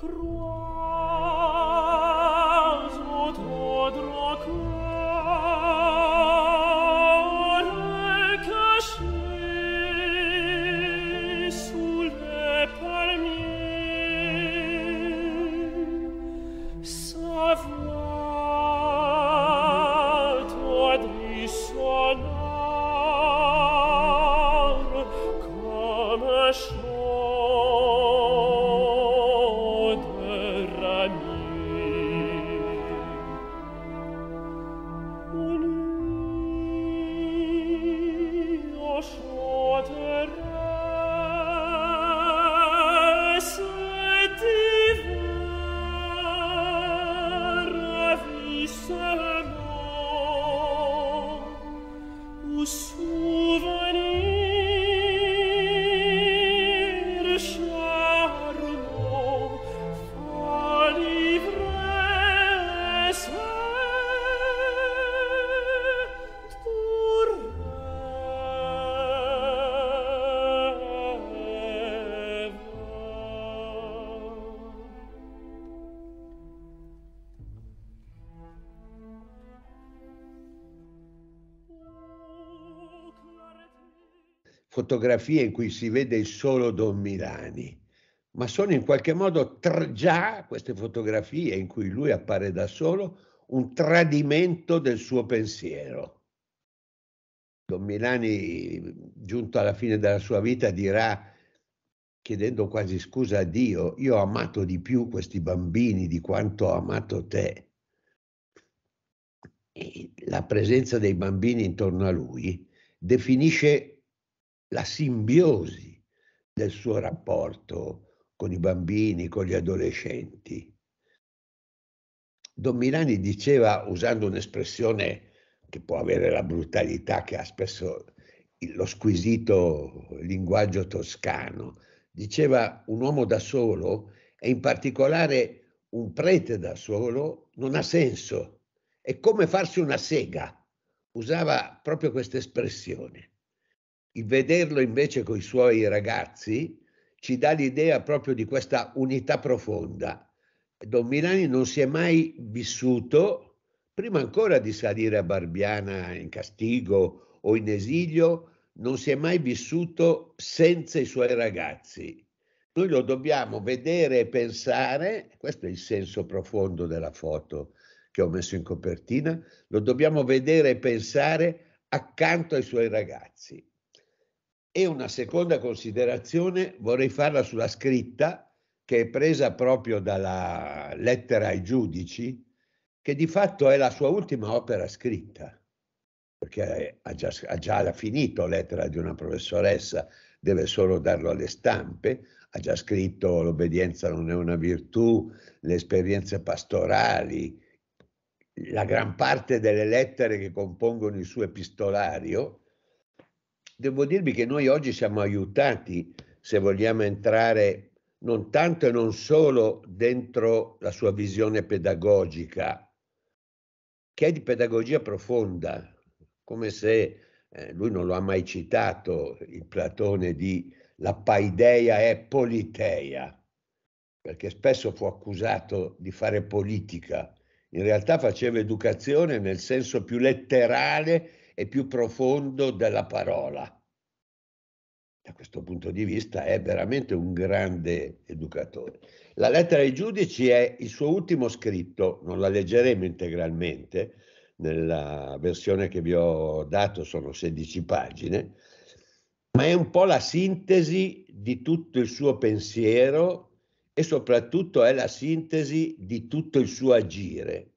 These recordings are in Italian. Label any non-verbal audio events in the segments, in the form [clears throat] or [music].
кровь. fotografie in cui si vede solo Don Milani, ma sono in qualche modo tr- già queste fotografie in cui lui appare da solo un tradimento del suo pensiero. Don Milani, giunto alla fine della sua vita, dirà, chiedendo quasi scusa a Dio, io ho amato di più questi bambini di quanto ho amato te. E la presenza dei bambini intorno a lui definisce la simbiosi del suo rapporto con i bambini, con gli adolescenti. Don Milani diceva, usando un'espressione che può avere la brutalità che ha spesso lo squisito linguaggio toscano, diceva un uomo da solo e in particolare un prete da solo non ha senso, è come farsi una sega, usava proprio questa espressione. Il vederlo invece con i suoi ragazzi ci dà l'idea proprio di questa unità profonda. Don Milani non si è mai vissuto, prima ancora di salire a Barbiana in castigo o in esilio, non si è mai vissuto senza i suoi ragazzi. Noi lo dobbiamo vedere e pensare, questo è il senso profondo della foto che ho messo in copertina, lo dobbiamo vedere e pensare accanto ai suoi ragazzi. E una seconda considerazione vorrei farla sulla scritta che è presa proprio dalla lettera ai giudici, che di fatto è la sua ultima opera scritta, perché ha già, ha già finito lettera di una professoressa, deve solo darlo alle stampe, ha già scritto L'obbedienza non è una virtù, le esperienze pastorali, la gran parte delle lettere che compongono il suo epistolario devo dirvi che noi oggi siamo aiutati se vogliamo entrare non tanto e non solo dentro la sua visione pedagogica, che è di pedagogia profonda, come se eh, lui non lo ha mai citato, il Platone di la paideia è politeia, perché spesso fu accusato di fare politica. In realtà faceva educazione nel senso più letterale e più profondo della parola. Da questo punto di vista è veramente un grande educatore. La lettera ai giudici è il suo ultimo scritto, non la leggeremo integralmente, nella versione che vi ho dato sono 16 pagine, ma è un po' la sintesi di tutto il suo pensiero e soprattutto è la sintesi di tutto il suo agire.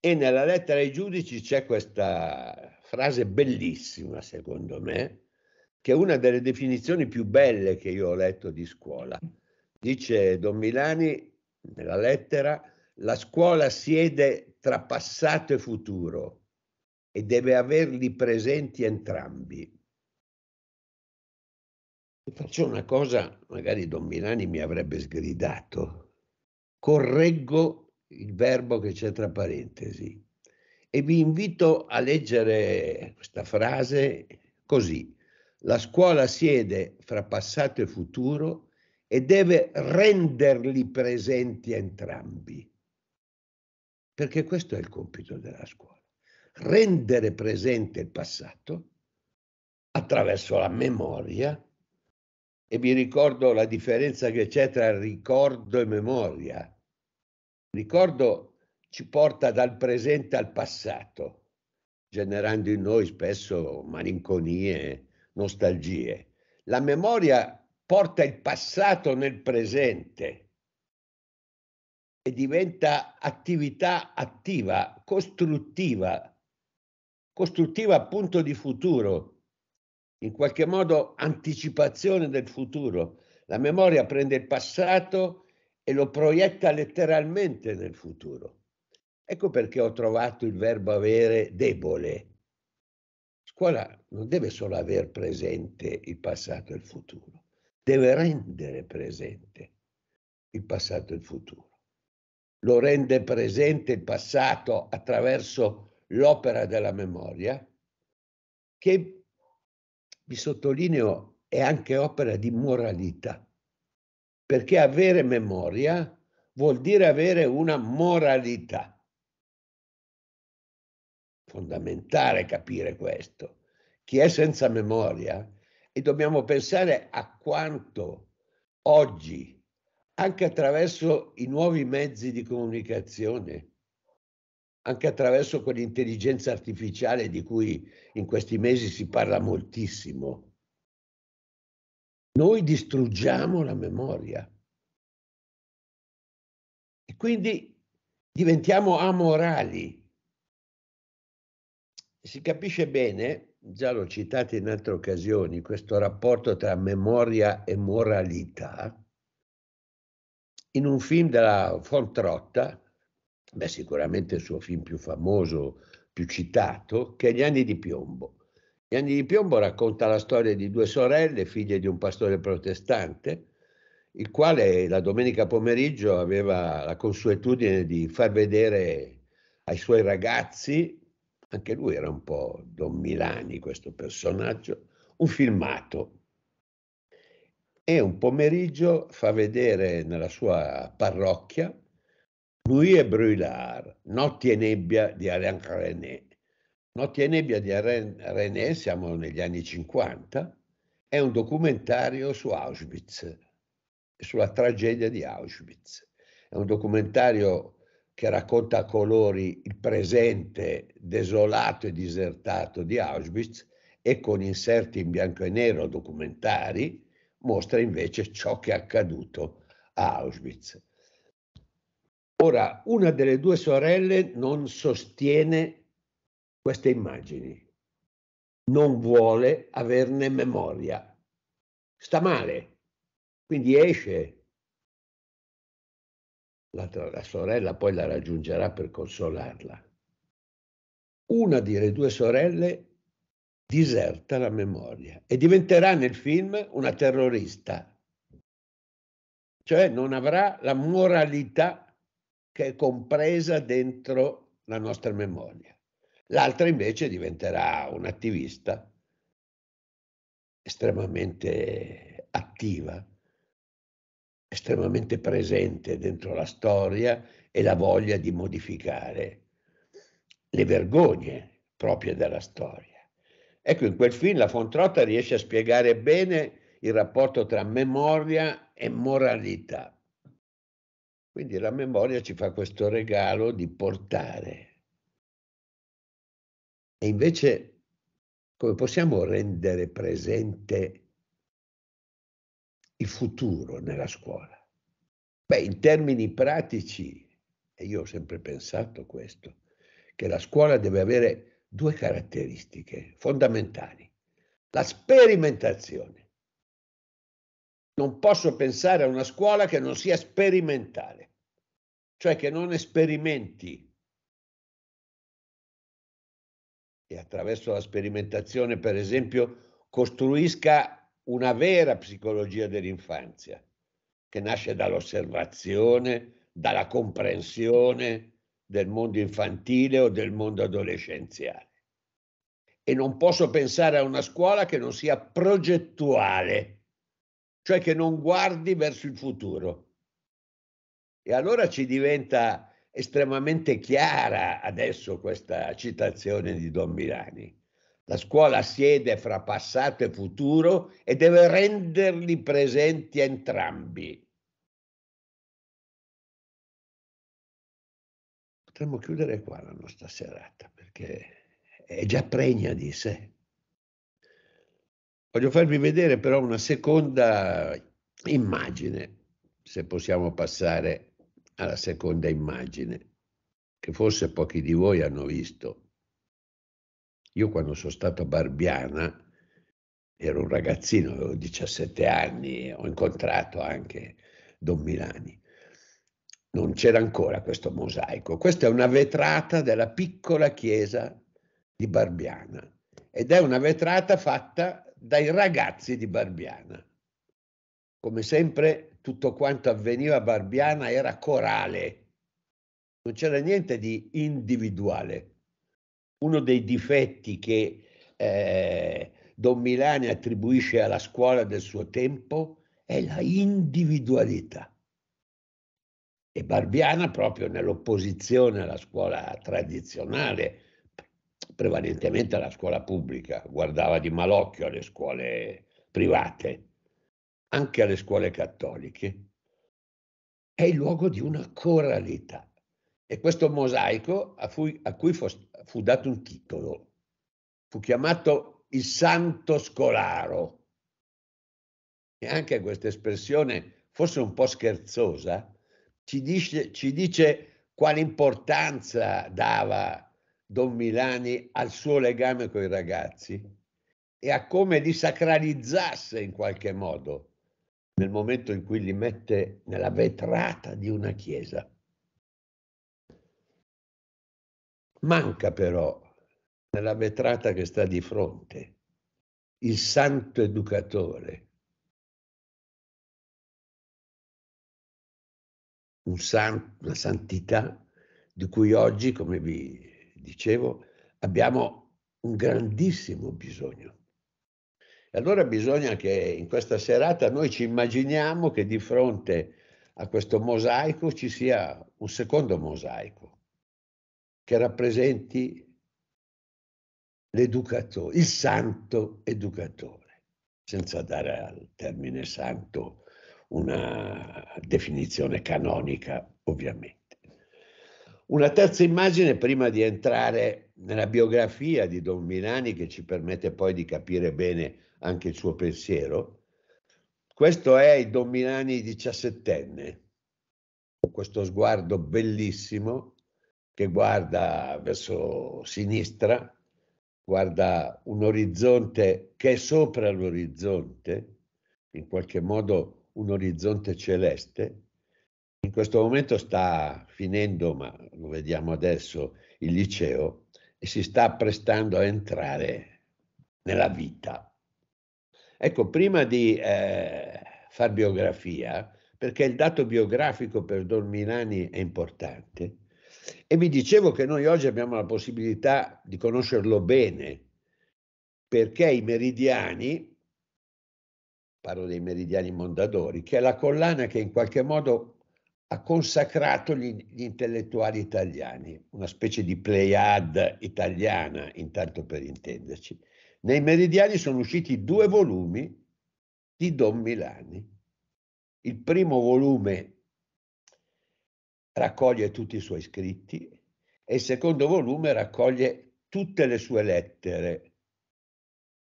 E nella lettera ai giudici c'è questa frase bellissima, secondo me, che è una delle definizioni più belle che io ho letto di scuola. Dice Don Milani nella lettera, la scuola siede tra passato e futuro e deve averli presenti entrambi. Faccio una cosa, magari Don Milani mi avrebbe sgridato. Correggo il verbo che c'è tra parentesi e vi invito a leggere questa frase così. La scuola siede fra passato e futuro e deve renderli presenti entrambi. Perché questo è il compito della scuola. Rendere presente il passato attraverso la memoria. E vi ricordo la differenza che c'è tra ricordo e memoria. Ricordo ci porta dal presente al passato, generando in noi spesso malinconie, nostalgie. La memoria porta il passato nel presente e diventa attività attiva, costruttiva, costruttiva appunto di futuro, in qualche modo anticipazione del futuro. La memoria prende il passato e lo proietta letteralmente nel futuro. Ecco perché ho trovato il verbo avere debole. Scuola non deve solo aver presente il passato e il futuro, deve rendere presente il passato e il futuro. Lo rende presente il passato attraverso l'opera della memoria, che, vi sottolineo, è anche opera di moralità, perché avere memoria vuol dire avere una moralità fondamentale capire questo. Chi è senza memoria e dobbiamo pensare a quanto oggi, anche attraverso i nuovi mezzi di comunicazione, anche attraverso quell'intelligenza artificiale di cui in questi mesi si parla moltissimo, noi distruggiamo la memoria. E quindi diventiamo amorali si capisce bene, già l'ho citato in altre occasioni, questo rapporto tra memoria e moralità in un film della Fontrotta, beh, sicuramente il suo film più famoso, più citato, che è Gli anni di piombo. Gli anni di piombo racconta la storia di due sorelle, figlie di un pastore protestante, il quale la domenica pomeriggio aveva la consuetudine di far vedere ai suoi ragazzi anche lui era un po' Don Milani questo personaggio, un filmato. E un pomeriggio fa vedere nella sua parrocchia Louis e Bruylard, Notti e nebbia di Alain René. Notti e nebbia di Alain René, siamo negli anni 50, è un documentario su Auschwitz, sulla tragedia di Auschwitz. È un documentario che racconta a colori il presente desolato e disertato di Auschwitz e con inserti in bianco e nero documentari mostra invece ciò che è accaduto a Auschwitz. Ora, una delle due sorelle non sostiene queste immagini, non vuole averne memoria, sta male, quindi esce la, la sorella poi la raggiungerà per consolarla. Una delle due sorelle diserta la memoria e diventerà nel film una terrorista, cioè non avrà la moralità che è compresa dentro la nostra memoria. L'altra invece diventerà un'attivista estremamente attiva estremamente presente dentro la storia e la voglia di modificare le vergogne proprie della storia. Ecco, in quel film la Fontrotta riesce a spiegare bene il rapporto tra memoria e moralità. Quindi la memoria ci fa questo regalo di portare. E invece come possiamo rendere presente il futuro nella scuola? Beh, in termini pratici, e io ho sempre pensato questo, che la scuola deve avere due caratteristiche fondamentali. La sperimentazione. Non posso pensare a una scuola che non sia sperimentale, cioè che non esperimenti. E attraverso la sperimentazione, per esempio, costruisca una vera psicologia dell'infanzia, che nasce dall'osservazione, dalla comprensione del mondo infantile o del mondo adolescenziale. E non posso pensare a una scuola che non sia progettuale, cioè che non guardi verso il futuro. E allora ci diventa estremamente chiara adesso questa citazione di Don Milani la scuola siede fra passato e futuro e deve renderli presenti entrambi. Potremmo chiudere qua la nostra serata perché è già pregna di sé. Voglio farvi vedere però una seconda immagine, se possiamo passare alla seconda immagine, che forse pochi di voi hanno visto. Io quando sono stato a Barbiana, ero un ragazzino, avevo 17 anni, ho incontrato anche Don Milani. Non c'era ancora questo mosaico. Questa è una vetrata della piccola chiesa di Barbiana ed è una vetrata fatta dai ragazzi di Barbiana. Come sempre tutto quanto avveniva a Barbiana era corale, non c'era niente di individuale uno dei difetti che eh, Don Milani attribuisce alla scuola del suo tempo è la individualità. E Barbiana, proprio nell'opposizione alla scuola tradizionale, prevalentemente alla scuola pubblica, guardava di malocchio alle scuole private, anche alle scuole cattoliche, è il luogo di una coralità. E questo mosaico a cui, a cui fu, fu dato un titolo, fu chiamato il Santo Scolaro. E anche questa espressione, forse un po' scherzosa, ci dice, ci dice quale importanza dava Don Milani al suo legame con i ragazzi e a come li sacralizzasse in qualche modo nel momento in cui li mette nella vetrata di una chiesa. Manca però nella vetrata che sta di fronte il santo educatore, un san, una santità di cui oggi, come vi dicevo, abbiamo un grandissimo bisogno. E allora bisogna che in questa serata noi ci immaginiamo che di fronte a questo mosaico ci sia un secondo mosaico che rappresenti l'educatore, il santo educatore, senza dare al termine santo una definizione canonica, ovviamente. Una terza immagine prima di entrare nella biografia di Don Milani che ci permette poi di capire bene anche il suo pensiero. Questo è il Don Milani diciassettenne, con questo sguardo bellissimo che guarda verso sinistra, guarda un orizzonte che è sopra l'orizzonte, in qualche modo un orizzonte celeste. In questo momento sta finendo, ma lo vediamo adesso, il liceo e si sta prestando a entrare nella vita. Ecco, prima di eh, far biografia, perché il dato biografico per Don Milani è importante, e vi dicevo che noi oggi abbiamo la possibilità di conoscerlo bene, perché i meridiani, parlo dei meridiani mondadori, che è la collana che in qualche modo ha consacrato gli, gli intellettuali italiani, una specie di pleiad italiana, intanto per intenderci. Nei meridiani sono usciti due volumi di Don Milani. Il primo volume raccoglie tutti i suoi scritti e il secondo volume raccoglie tutte le sue lettere,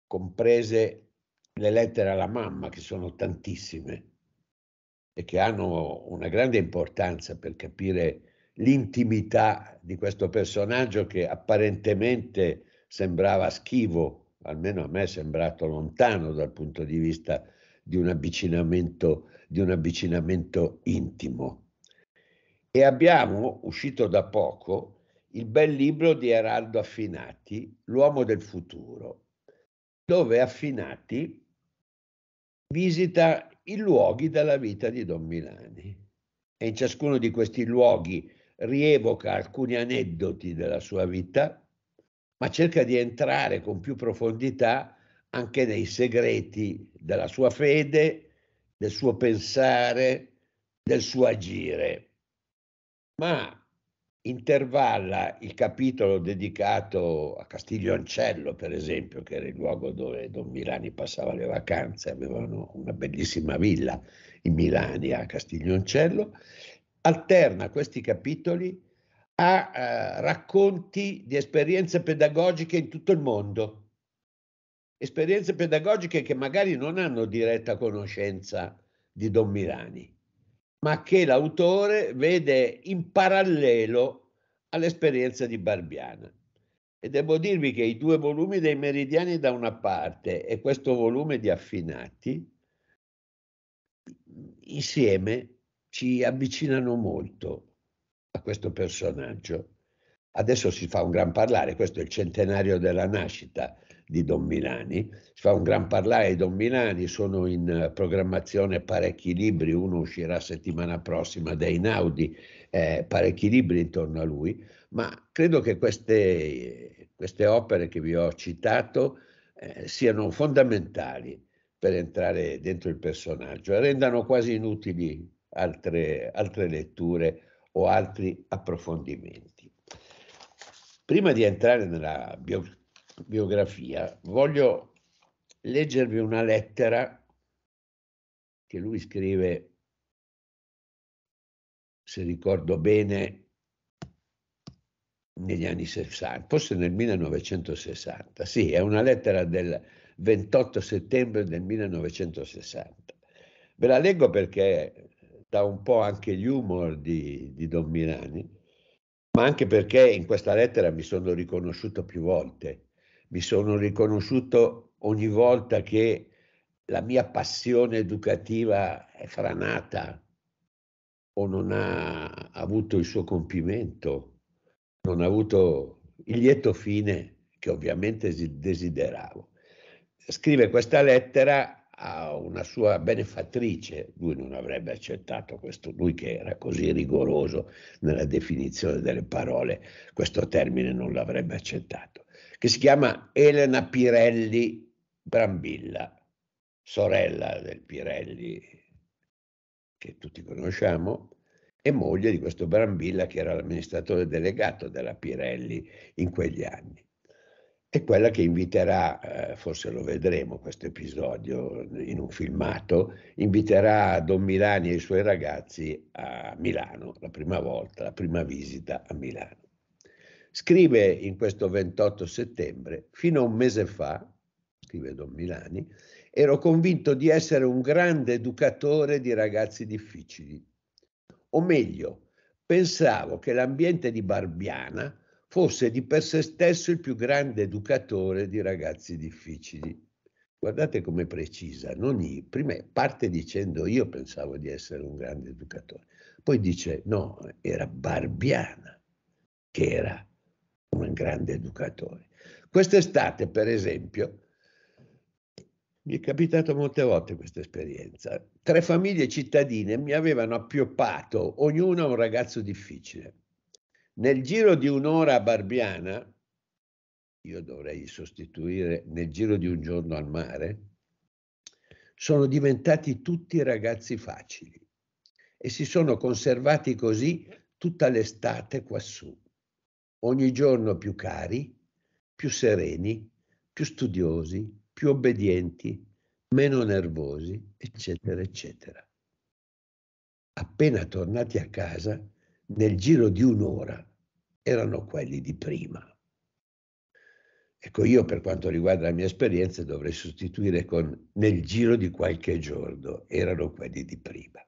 comprese le lettere alla mamma, che sono tantissime e che hanno una grande importanza per capire l'intimità di questo personaggio che apparentemente sembrava schivo, almeno a me è sembrato lontano dal punto di vista di un avvicinamento, di un avvicinamento intimo. E abbiamo, uscito da poco, il bel libro di Eraldo Affinati, L'uomo del futuro, dove Affinati visita i luoghi della vita di Don Milani e in ciascuno di questi luoghi rievoca alcuni aneddoti della sua vita, ma cerca di entrare con più profondità anche nei segreti della sua fede, del suo pensare, del suo agire ma intervalla il capitolo dedicato a Castiglioncello, per esempio, che era il luogo dove Don Milani passava le vacanze, avevano una bellissima villa in Milani a Castiglioncello, alterna questi capitoli a eh, racconti di esperienze pedagogiche in tutto il mondo, esperienze pedagogiche che magari non hanno diretta conoscenza di Don Milani ma che l'autore vede in parallelo all'esperienza di Barbiana. E devo dirvi che i due volumi dei Meridiani da una parte e questo volume di Affinati insieme ci avvicinano molto a questo personaggio. Adesso si fa un gran parlare, questo è il centenario della nascita di Don Milani. Si fa un gran parlare di Don Milani, sono in eh, programmazione parecchi libri, uno uscirà settimana prossima dai Naudi, eh, parecchi libri intorno a lui, ma credo che queste, queste opere che vi ho citato eh, siano fondamentali per entrare dentro il personaggio e rendano quasi inutili altre, altre letture o altri approfondimenti. Prima di entrare nella biografia, biografia, voglio leggervi una lettera che lui scrive, se ricordo bene, negli anni 60, forse nel 1960, sì, è una lettera del 28 settembre del 1960. Ve la leggo perché dà un po' anche l'humor di, di Don Milani, ma anche perché in questa lettera mi sono riconosciuto più volte mi sono riconosciuto ogni volta che la mia passione educativa è franata o non ha avuto il suo compimento, non ha avuto il lieto fine che ovviamente desideravo. Scrive questa lettera a una sua benefattrice, lui non avrebbe accettato questo, lui che era così rigoroso nella definizione delle parole, questo termine non l'avrebbe accettato che si chiama Elena Pirelli Brambilla, sorella del Pirelli che tutti conosciamo, e moglie di questo Brambilla che era l'amministratore delegato della Pirelli in quegli anni. È quella che inviterà, eh, forse lo vedremo questo episodio in un filmato, inviterà Don Milani e i suoi ragazzi a Milano, la prima volta, la prima visita a Milano. Scrive in questo 28 settembre, fino a un mese fa, scrive Don Milani, ero convinto di essere un grande educatore di ragazzi difficili. O meglio, pensavo che l'ambiente di Barbiana fosse di per sé stesso il più grande educatore di ragazzi difficili. Guardate come precisa, non i, prima parte dicendo io pensavo di essere un grande educatore, poi dice no, era Barbiana che era un grande educatore. Quest'estate, per esempio, mi è capitato molte volte questa esperienza. Tre famiglie cittadine mi avevano appioppato, ognuna un ragazzo difficile. Nel giro di un'ora a Barbiana, io dovrei sostituire nel giro di un giorno al mare, sono diventati tutti ragazzi facili e si sono conservati così tutta l'estate quassù ogni giorno più cari, più sereni, più studiosi, più obbedienti, meno nervosi, eccetera, eccetera. Appena tornati a casa, nel giro di un'ora, erano quelli di prima. Ecco, io per quanto riguarda la mia esperienza dovrei sostituire con nel giro di qualche giorno, erano quelli di prima.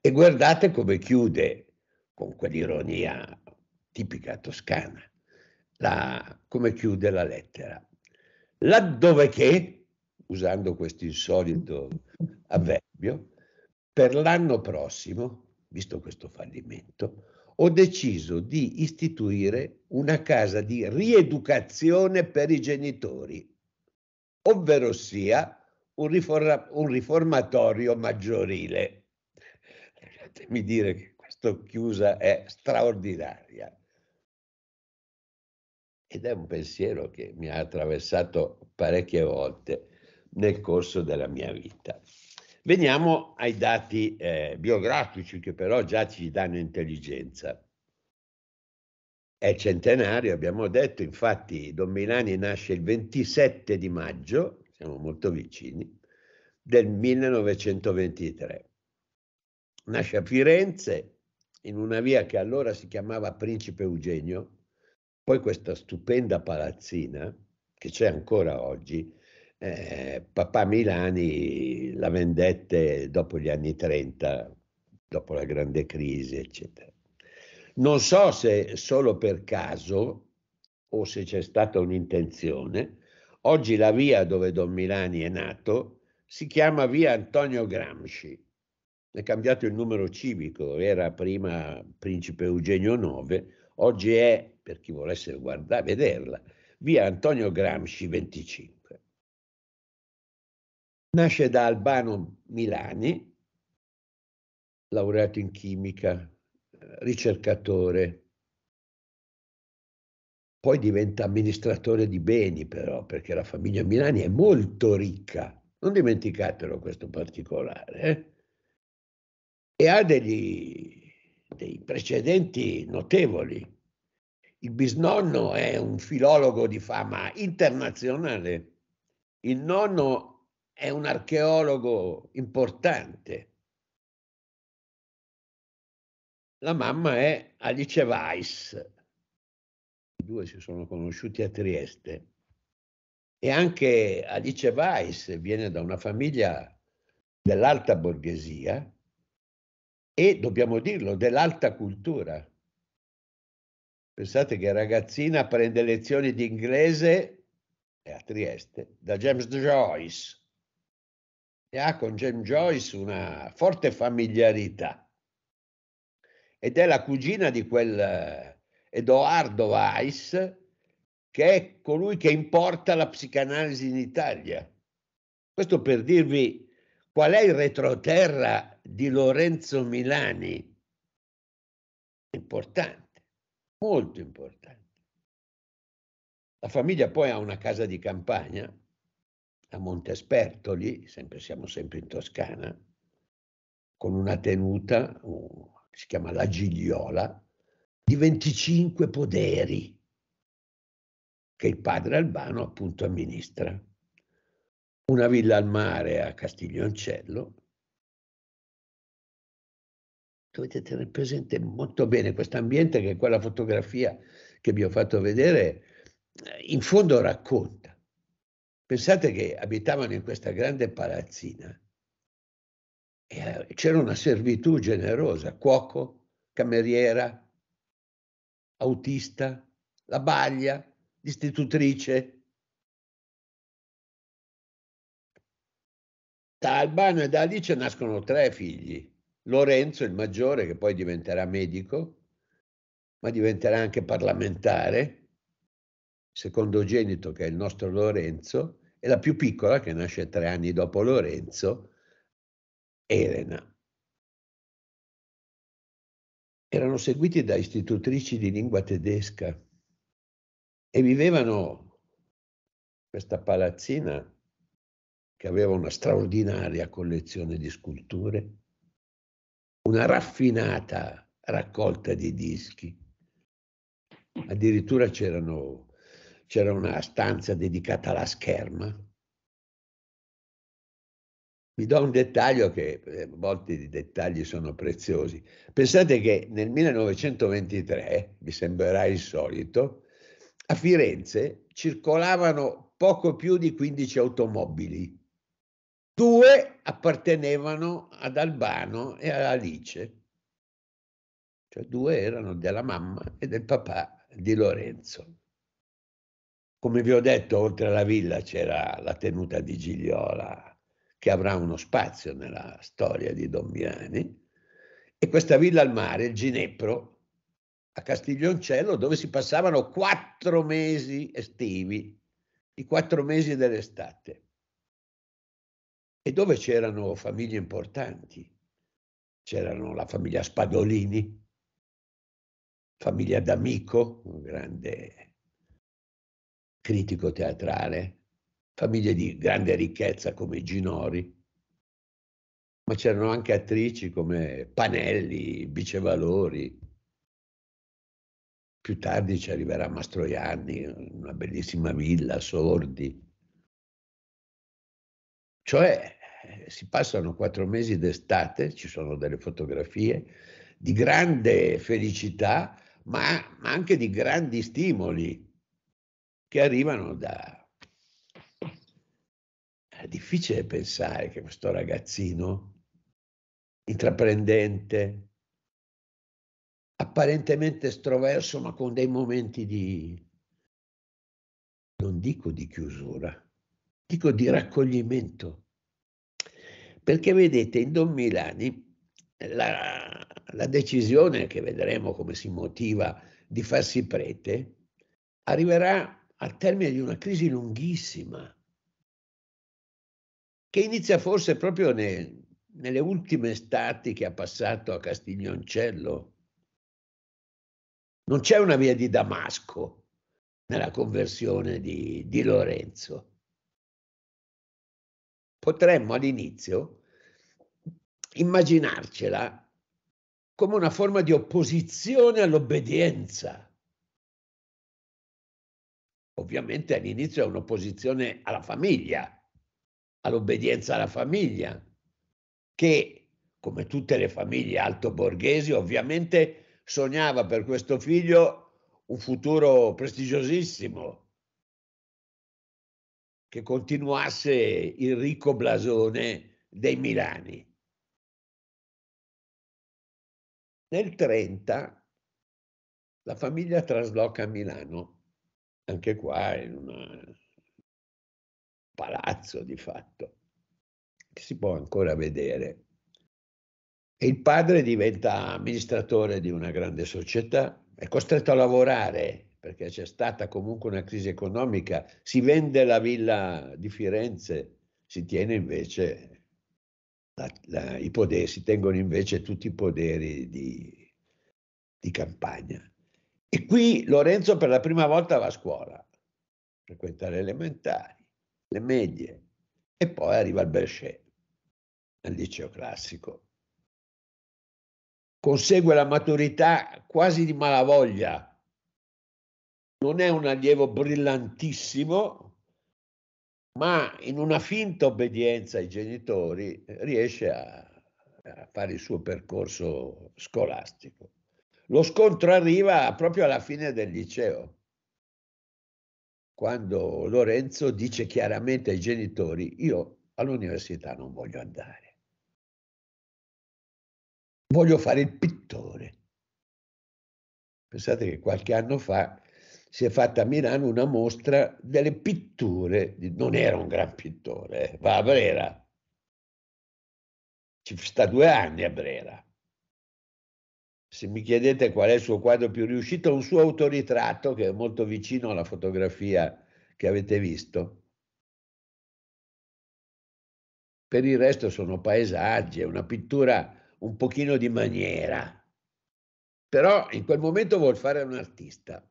E guardate come chiude, con quell'ironia tipica toscana, la, come chiude la lettera. Laddove che, usando questo insolito avverbio, per l'anno prossimo, visto questo fallimento, ho deciso di istituire una casa di rieducazione per i genitori, ovvero sia un, riforma, un riformatorio maggiorile. Lasciatemi dire che questa chiusa è straordinaria ed è un pensiero che mi ha attraversato parecchie volte nel corso della mia vita. Veniamo ai dati eh, biografici che però già ci danno intelligenza. È centenario, abbiamo detto, infatti Don Milani nasce il 27 di maggio, siamo molto vicini, del 1923. Nasce a Firenze, in una via che allora si chiamava Principe Eugenio, poi questa stupenda palazzina, che c'è ancora oggi, eh, papà Milani la vendette dopo gli anni 30, dopo la grande crisi, eccetera. Non so se solo per caso o se c'è stata un'intenzione, oggi la via dove Don Milani è nato si chiama via Antonio Gramsci. È cambiato il numero civico, era prima Principe Eugenio IX, oggi è per chi volesse guardare, vederla, via Antonio Gramsci 25. Nasce da Albano Milani, laureato in chimica, ricercatore, poi diventa amministratore di beni però, perché la famiglia Milani è molto ricca, non dimenticatelo questo particolare, eh? e ha degli, dei precedenti notevoli. Il bisnonno è un filologo di fama internazionale, il nonno è un archeologo importante. La mamma è Alice Weiss. I due si sono conosciuti a Trieste. E anche Alice Weiss viene da una famiglia dell'alta borghesia e, dobbiamo dirlo, dell'alta cultura Pensate che ragazzina prende lezioni di inglese a Trieste da James Joyce e ha con James Joyce una forte familiarità ed è la cugina di quel eh, Edoardo Weiss che è colui che importa la psicanalisi in Italia. Questo per dirvi qual è il retroterra di Lorenzo Milani. Importante molto importante. La famiglia poi ha una casa di campagna a Montespertoli, sempre, siamo sempre in Toscana, con una tenuta, si chiama la Gigliola, di 25 poderi che il padre Albano appunto amministra. Una villa al mare a Castiglioncello, dovete tenere presente molto bene questo ambiente che quella fotografia che vi ho fatto vedere eh, in fondo racconta. Pensate che abitavano in questa grande palazzina e eh, c'era una servitù generosa, cuoco, cameriera, autista, la baglia, l'istitutrice. Da Albano e da Alice nascono tre figli. Lorenzo, il maggiore, che poi diventerà medico, ma diventerà anche parlamentare, secondogenito che è il nostro Lorenzo, e la più piccola, che nasce tre anni dopo Lorenzo, Elena. Erano seguiti da istitutrici di lingua tedesca e vivevano questa palazzina che aveva una straordinaria collezione di sculture una raffinata raccolta di dischi. Addirittura c'era una stanza dedicata alla scherma. Vi do un dettaglio che a eh, volte i dettagli sono preziosi. Pensate che nel 1923, vi sembrerà insolito, a Firenze circolavano poco più di 15 automobili due appartenevano ad Albano e ad Alice, cioè due erano della mamma e del papà di Lorenzo. Come vi ho detto, oltre alla villa c'era la tenuta di Gigliola, che avrà uno spazio nella storia di Dombiani, e questa villa al mare, il Ginepro, a Castiglioncello, dove si passavano quattro mesi estivi, i quattro mesi dell'estate e dove c'erano famiglie importanti. C'erano la famiglia Spadolini, famiglia D'Amico, un grande critico teatrale, famiglie di grande ricchezza come Ginori, ma c'erano anche attrici come Panelli, Bicevalori. Più tardi ci arriverà Mastroianni, una bellissima villa, Sordi. Cioè eh, si passano quattro mesi d'estate, ci sono delle fotografie di grande felicità, ma, ma anche di grandi stimoli che arrivano da... È difficile pensare che questo ragazzino intraprendente, apparentemente estroverso, ma con dei momenti di, non dico di chiusura, dico di raccoglimento. Perché vedete, in Don Milani eh, la, la decisione che vedremo come si motiva di farsi prete arriverà al termine di una crisi lunghissima, che inizia forse proprio nel, nelle ultime estati che ha passato a Castiglioncello. Non c'è una via di Damasco nella conversione di, di Lorenzo potremmo all'inizio immaginarcela come una forma di opposizione all'obbedienza. Ovviamente all'inizio è un'opposizione alla famiglia, all'obbedienza alla famiglia, che come tutte le famiglie altoborghesi ovviamente sognava per questo figlio un futuro prestigiosissimo, che continuasse il ricco blasone dei Milani. Nel 30 la famiglia trasloca a Milano, anche qua in un palazzo di fatto, che si può ancora vedere. E il padre diventa amministratore di una grande società, è costretto a lavorare perché c'è stata comunque una crisi economica, si vende la villa di Firenze, si tiene invece, la, la, i poderi, si tengono invece tutti i poderi di, di campagna. E qui Lorenzo per la prima volta va a scuola, frequenta le elementari, le medie e poi arriva al Berchet, al liceo classico. Consegue la maturità quasi di malavoglia non è un allievo brillantissimo, ma in una finta obbedienza ai genitori eh, riesce a, a fare il suo percorso scolastico. Lo scontro arriva proprio alla fine del liceo, quando Lorenzo dice chiaramente ai genitori, io all'università non voglio andare, voglio fare il pittore. Pensate che qualche anno fa si è fatta a Milano una mostra delle pitture, non era un gran pittore, eh, va a Brera, ci sta due anni a Brera. Se mi chiedete qual è il suo quadro più riuscito, un suo autoritratto che è molto vicino alla fotografia che avete visto. Per il resto sono paesaggi, è una pittura un pochino di maniera. Però in quel momento vuol fare un artista.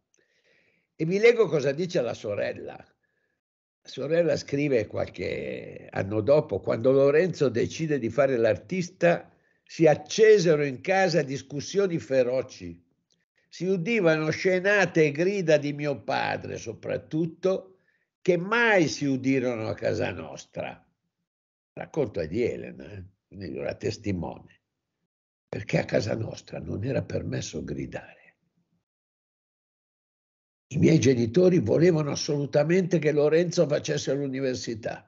E vi leggo cosa dice la sorella. La sorella scrive qualche anno dopo, quando Lorenzo decide di fare l'artista, si accesero in casa discussioni feroci. Si udivano scenate e grida di mio padre, soprattutto, che mai si udirono a casa nostra. Racconto è di Elena, eh? quindi testimone, perché a casa nostra non era permesso gridare. I miei genitori volevano assolutamente che Lorenzo facesse l'università,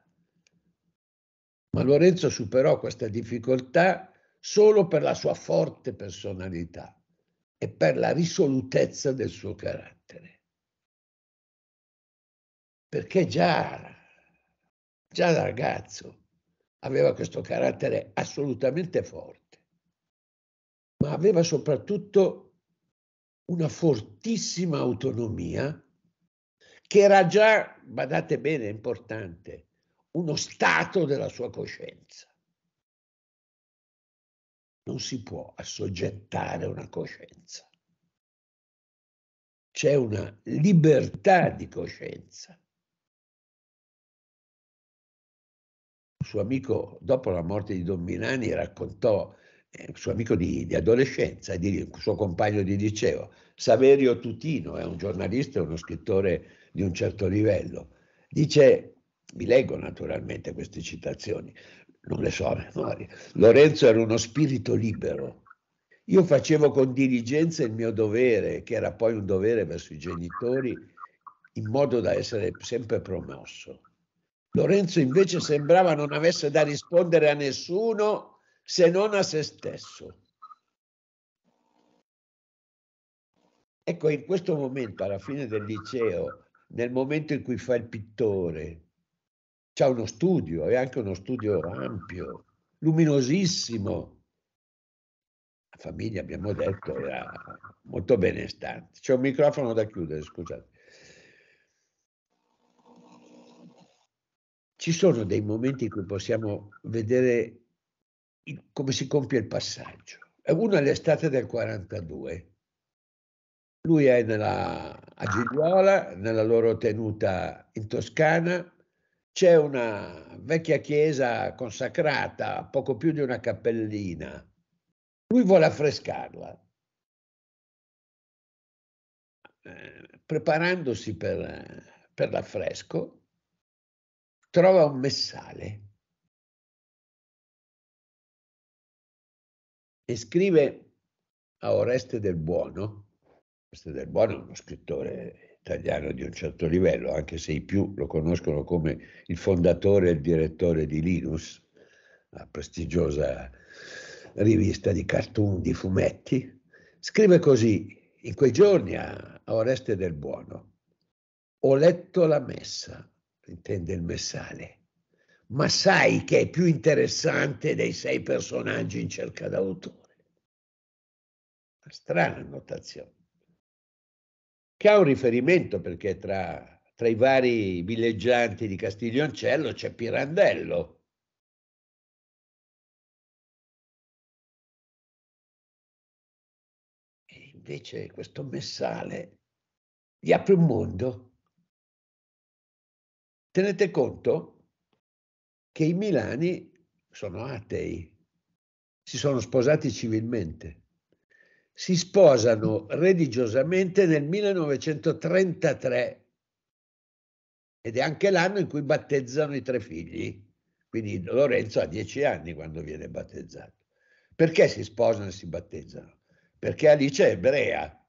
ma Lorenzo superò questa difficoltà solo per la sua forte personalità e per la risolutezza del suo carattere. Perché già, già da ragazzo aveva questo carattere assolutamente forte, ma aveva soprattutto una fortissima autonomia che era già, badate bene, importante, uno stato della sua coscienza. Non si può assoggettare una coscienza. C'è una libertà di coscienza. Il suo amico, dopo la morte di Don Milani, raccontò eh, suo amico di, di adolescenza, di, suo compagno di liceo. Saverio Tutino è un giornalista e uno scrittore di un certo livello. Dice, vi leggo naturalmente queste citazioni, non le so a memoria, Lorenzo era uno spirito libero. Io facevo con diligenza il mio dovere, che era poi un dovere verso i genitori, in modo da essere sempre promosso. Lorenzo invece sembrava non avesse da rispondere a nessuno se non a se stesso. Ecco, in questo momento, alla fine del liceo, nel momento in cui fa il pittore, c'è uno studio, è anche uno studio ampio, luminosissimo. La famiglia, abbiamo detto, era molto benestante. C'è un microfono da chiudere, scusate. Ci sono dei momenti in cui possiamo vedere come si compie il passaggio. Uno è l'estate del 42. Lui è nella, a Gigliola, nella loro tenuta in Toscana. C'è una vecchia chiesa consacrata, poco più di una cappellina. Lui vuole affrescarla. Eh, preparandosi per, per l'affresco, trova un messale e scrive a Oreste del Buono, Oreste del Buono è uno scrittore italiano di un certo livello, anche se i più lo conoscono come il fondatore e il direttore di Linus, la prestigiosa rivista di cartoon, di fumetti, scrive così in quei giorni a, a Oreste del Buono. Ho letto la messa, intende il messale, ma sai che è più interessante dei sei personaggi in cerca d'autore. Una strana notazione, che ha un riferimento perché tra, tra i vari villeggianti di Castiglioncello c'è Pirandello. E invece questo messale gli apre un mondo. Tenete conto che i Milani sono atei, si sono sposati civilmente, si sposano religiosamente nel 1933 ed è anche l'anno in cui battezzano i tre figli, quindi Lorenzo ha dieci anni quando viene battezzato. Perché si sposano e si battezzano? Perché Alice è ebrea.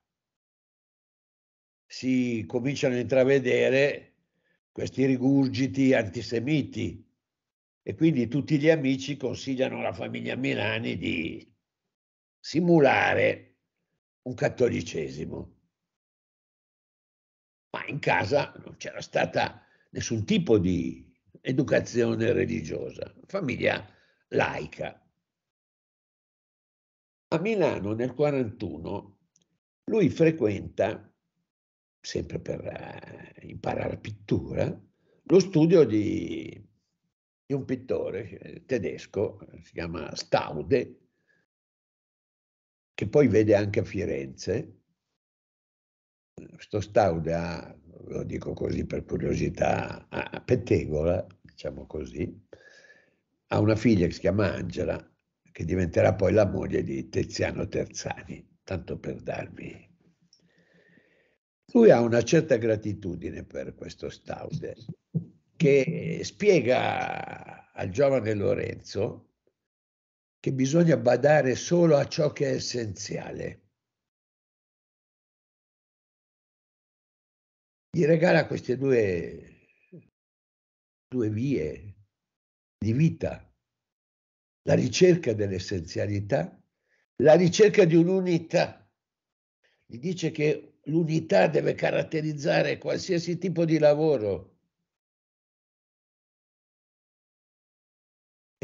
Si cominciano a intravedere questi rigurgiti antisemiti e quindi tutti gli amici consigliano alla famiglia Milani di simulare un cattolicesimo. Ma in casa non c'era stata nessun tipo di educazione religiosa, famiglia laica. A Milano nel 41 lui frequenta, sempre per eh, imparare pittura, lo studio di di un pittore eh, tedesco, eh, si chiama Staude, che poi vede anche a Firenze. Sto Staude ha, lo dico così per curiosità, a Pettegola, diciamo così, ha una figlia che si chiama Angela, che diventerà poi la moglie di Tiziano Terzani, tanto per darvi. Lui ha una certa gratitudine per questo Staude, che spiega al giovane Lorenzo che bisogna badare solo a ciò che è essenziale. Gli regala queste due, due vie di vita, la ricerca dell'essenzialità, la ricerca di un'unità. Gli dice che l'unità deve caratterizzare qualsiasi tipo di lavoro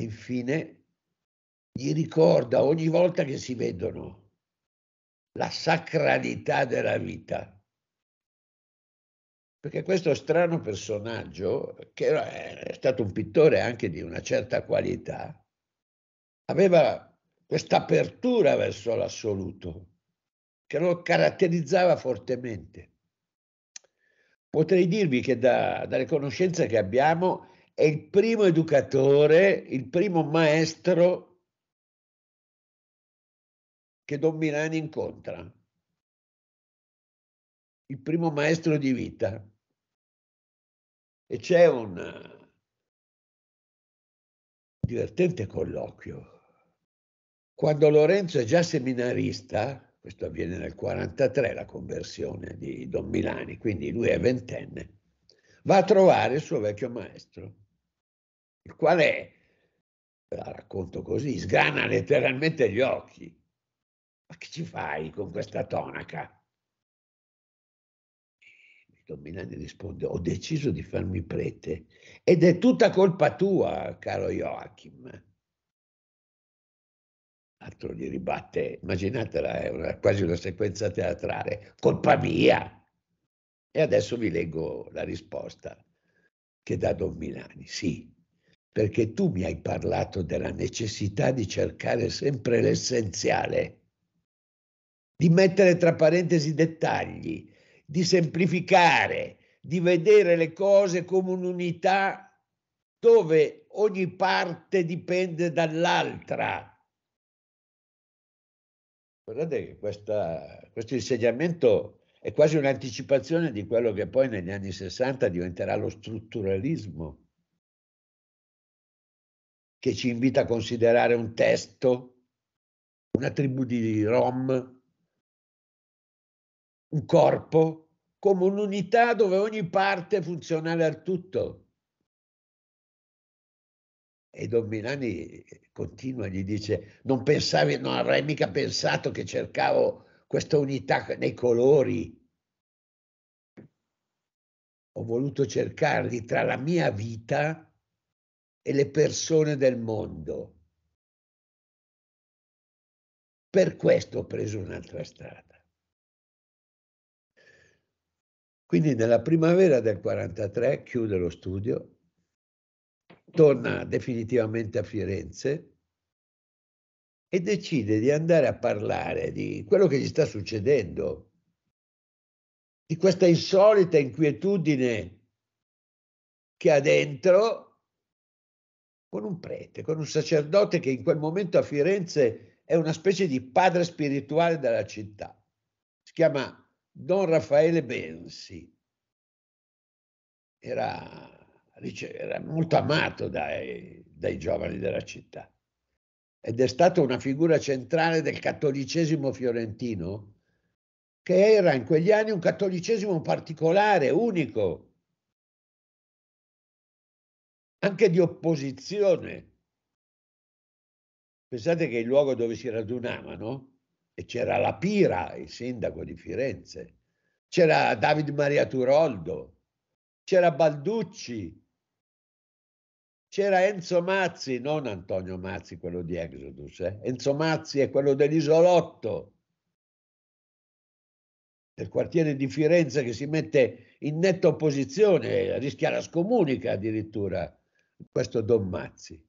E infine gli ricorda ogni volta che si vedono la sacralità della vita. Perché questo strano personaggio, che è stato un pittore anche di una certa qualità, aveva questa apertura verso l'assoluto che lo caratterizzava fortemente. Potrei dirvi che da, dalle conoscenze che abbiamo è il primo educatore, il primo maestro che Don Milani incontra, il primo maestro di vita. E c'è un eh, divertente colloquio. Quando Lorenzo è già seminarista, questo avviene nel 43, la conversione di Don Milani, quindi lui è ventenne, va a trovare il suo vecchio maestro il quale, la racconto così, sgrana letteralmente gli occhi. Ma che ci fai con questa tonaca? Don Milani risponde, ho deciso di farmi prete ed è tutta colpa tua, caro Joachim. Altro gli ribatte, immaginatela, è una, quasi una sequenza teatrale, colpa mia. E adesso vi leggo la risposta che dà Don Milani. Sì, perché tu mi hai parlato della necessità di cercare sempre l'essenziale, di mettere tra parentesi dettagli, di semplificare, di vedere le cose come un'unità dove ogni parte dipende dall'altra. Guardate che questa, questo insegnamento è quasi un'anticipazione di quello che poi negli anni 60 diventerà lo strutturalismo che ci invita a considerare un testo, una tribù di Rom, un corpo, come un'unità dove ogni parte è funzionale al tutto. E Don Milani continua, gli dice, non pensavi, non avrei mica pensato che cercavo questa unità nei colori. Ho voluto cercarli tra la mia vita e le persone del mondo. Per questo ho preso un'altra strada. Quindi nella primavera del 43 chiude lo studio, torna definitivamente a Firenze e decide di andare a parlare di quello che gli sta succedendo, di questa insolita inquietudine che ha dentro con un prete, con un sacerdote che in quel momento a Firenze è una specie di padre spirituale della città. Si chiama Don Raffaele Bensi. Era, era molto amato dai, dai giovani della città ed è stata una figura centrale del cattolicesimo fiorentino, che era in quegli anni un cattolicesimo particolare, unico, anche di opposizione. Pensate che il luogo dove si radunavano, e c'era la Pira, il sindaco di Firenze, c'era David Maria Turoldo, c'era Balducci, c'era Enzo Mazzi, non Antonio Mazzi, quello di Exodus, eh? Enzo Mazzi è quello dell'isolotto, del quartiere di Firenze che si mette in netta opposizione, rischia la scomunica addirittura questo Don Mazzi.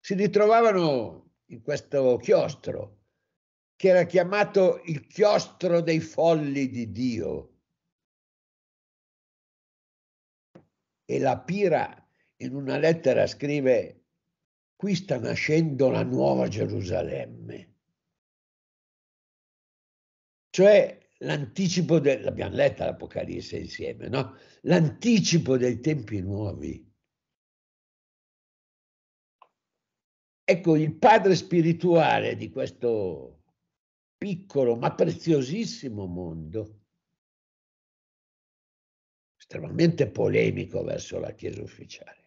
Si ritrovavano in questo chiostro, che era chiamato il chiostro dei folli di Dio. E la Pira in una lettera scrive, qui sta nascendo la nuova Gerusalemme. Cioè l'anticipo del, l'abbiamo letta l'Apocalisse insieme, no? L'anticipo dei tempi nuovi Ecco, il padre spirituale di questo piccolo ma preziosissimo mondo, estremamente polemico verso la Chiesa ufficiale,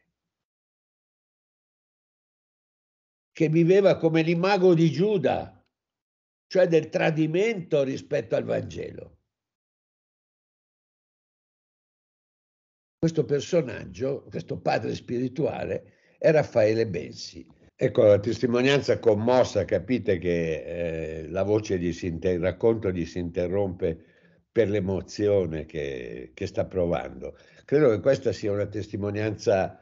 che viveva come l'imago di Giuda, cioè del tradimento rispetto al Vangelo. Questo personaggio, questo padre spirituale, è Raffaele Bensi, Ecco, la testimonianza commossa, capite che eh, la voce, gli si inter- il racconto gli si interrompe per l'emozione che, che, sta provando. Credo che questa sia una testimonianza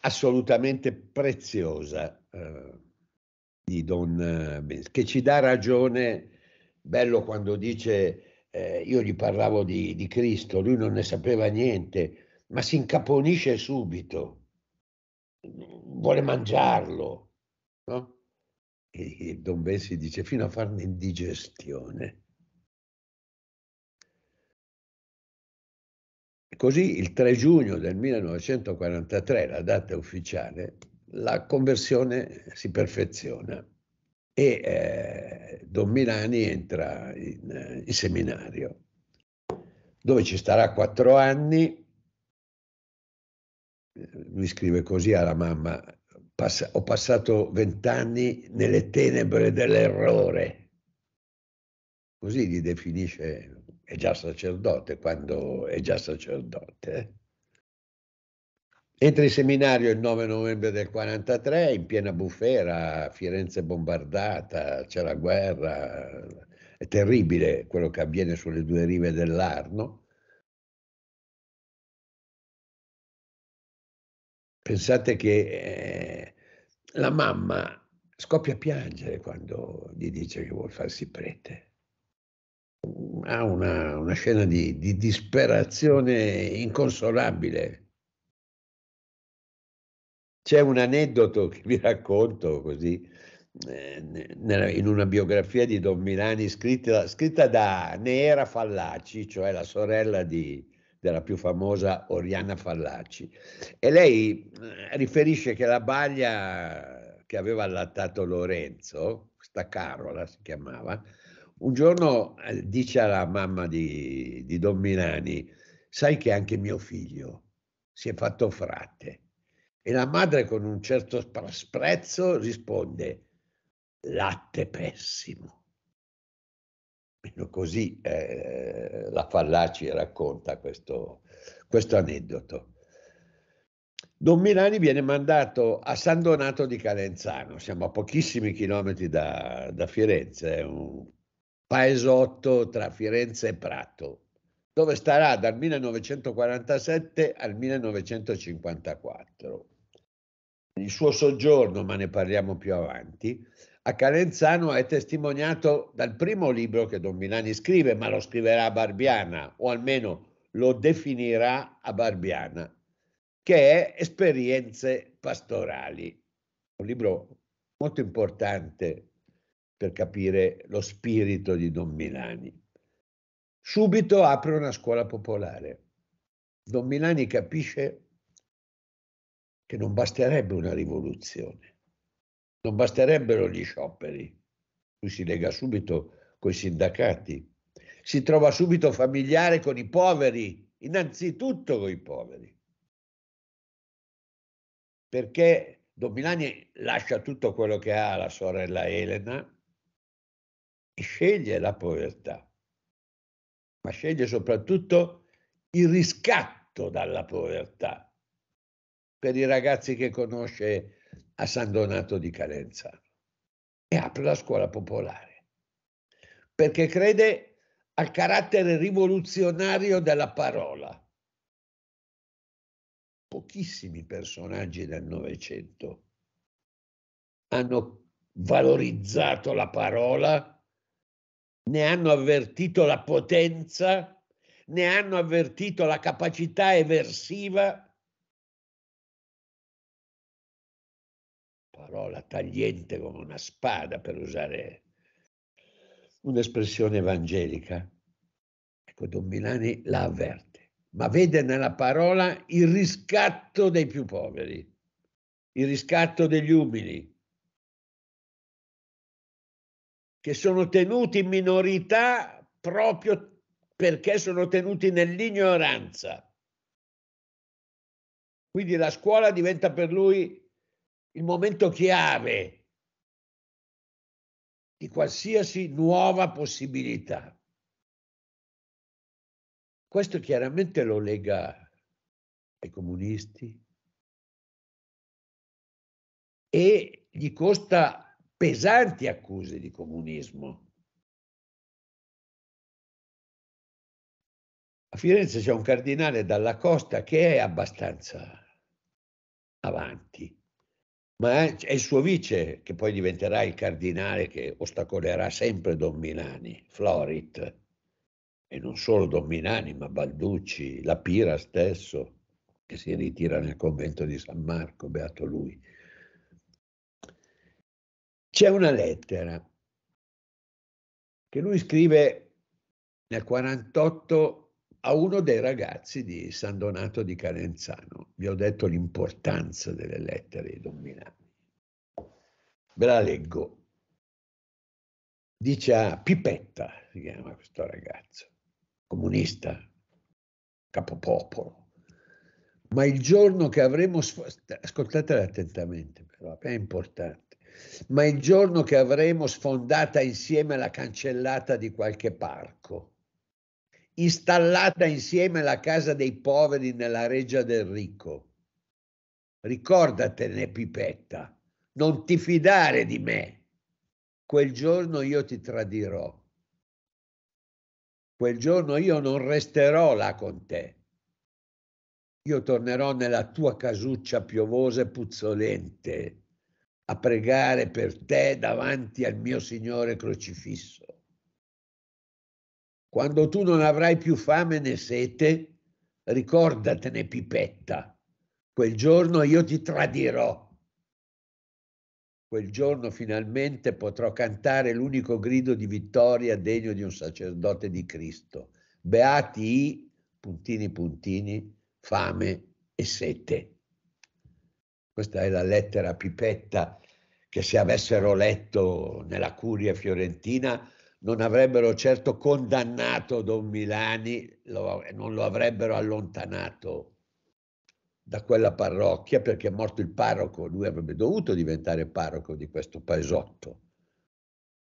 assolutamente preziosa eh, di Don Benz, che ci dà ragione, bello quando dice eh, io gli parlavo di, di Cristo, lui non ne sapeva niente, ma si incaponisce subito, vuole mangiarlo no? E, Don Bessi dice fino a farne indigestione. Così il 3 giugno del 1943, la data ufficiale, la conversione si perfeziona e eh, Don Milani entra in, in seminario, dove ci starà quattro anni. Lui scrive così alla mamma, Passa, ho passato vent'anni nelle tenebre dell'errore. Così li definisce, è già sacerdote quando è già sacerdote. Entra in seminario il 9 novembre del 43, in piena bufera, Firenze bombardata, c'è la guerra, è terribile quello che avviene sulle due rive dell'Arno. Pensate che eh, la mamma scoppia a piangere quando gli dice che vuole farsi prete. Ha una, una scena di, di disperazione inconsolabile. C'è un aneddoto che vi racconto così, eh, in una biografia di Don Milani scritta, scritta, da Neera Fallaci, cioè la sorella di, della più famosa Oriana Fallaci. E lei eh, riferisce che la baglia che aveva allattato Lorenzo, questa Carola si chiamava, un giorno eh, dice alla mamma di, di Don Milani, sai che anche mio figlio si è fatto frate. E la madre con un certo sprezzo risponde, latte pessimo. Meno così eh, la Fallaci racconta questo, questo aneddoto. Don Milani viene mandato a San Donato di Calenzano, siamo a pochissimi chilometri da, da Firenze, è un paesotto tra Firenze e Prato, dove starà dal 1947 al 1954. Il suo soggiorno, ma ne parliamo più avanti, a Calenzano è testimoniato dal primo libro che Don Milani scrive, ma lo scriverà a Barbiana, o almeno lo definirà a Barbiana, che è Esperienze pastorali, un libro molto importante per capire lo spirito di Don Milani. Subito apre una scuola popolare. Don Milani capisce che non basterebbe una rivoluzione, non basterebbero gli scioperi. Lui si lega subito con i sindacati, si trova subito familiare con i poveri, innanzitutto con i poveri. Perché Don Milani lascia tutto quello che ha la sorella Elena e sceglie la povertà, ma sceglie soprattutto il riscatto dalla povertà per i ragazzi che conosce a San Donato di Calenzano e apre la scuola popolare perché crede al carattere rivoluzionario della parola. Pochissimi personaggi del Novecento hanno valorizzato la parola, ne hanno avvertito la potenza, ne hanno avvertito la capacità eversiva parola tagliente come una spada, per usare un'espressione evangelica. Ecco, Don Milani la avverte, ma vede nella parola il riscatto dei più poveri, il riscatto degli umili, che sono tenuti in minorità proprio perché sono tenuti nell'ignoranza. Quindi la scuola diventa per lui il momento chiave di qualsiasi nuova possibilità. Questo chiaramente lo lega ai comunisti e gli costa pesanti accuse di comunismo. A Firenze c'è un cardinale dalla Costa che è abbastanza avanti ma è il suo vice che poi diventerà il cardinale che ostacolerà sempre Don Milani, Florit, e non solo Don Milani, ma Balducci, la Pira stesso, che si ritira nel convento di San Marco, beato lui. C'è una lettera che lui scrive nel 48 a uno dei ragazzi di San Donato di Calenzano. Vi ho detto l'importanza delle lettere di Don Milani. Ve la leggo. Dice a ah, Pipetta, si chiama questo ragazzo, comunista, capopopolo. Ma il giorno che avremo, ascoltatela attentamente, però è importante, ma il giorno che avremo sfondata insieme la cancellata di qualche parco, installata insieme la casa dei poveri nella reggia del ricco. Ricordatene, Pipetta, non ti fidare di me. Quel giorno io ti tradirò. Quel giorno io non resterò là con te. Io tornerò nella tua casuccia piovosa e puzzolente a pregare per te davanti al mio Signore crocifisso. Quando tu non avrai più fame né sete, ricordatene Pipetta, quel giorno io ti tradirò. Quel giorno finalmente potrò cantare l'unico grido di vittoria degno di un sacerdote di Cristo. Beati i, puntini puntini, fame e sete. Questa è la lettera Pipetta che se avessero letto nella curia fiorentina non avrebbero certo condannato Don Milani, lo, non lo avrebbero allontanato da quella parrocchia perché è morto il parroco, lui avrebbe dovuto diventare parroco di questo paesotto.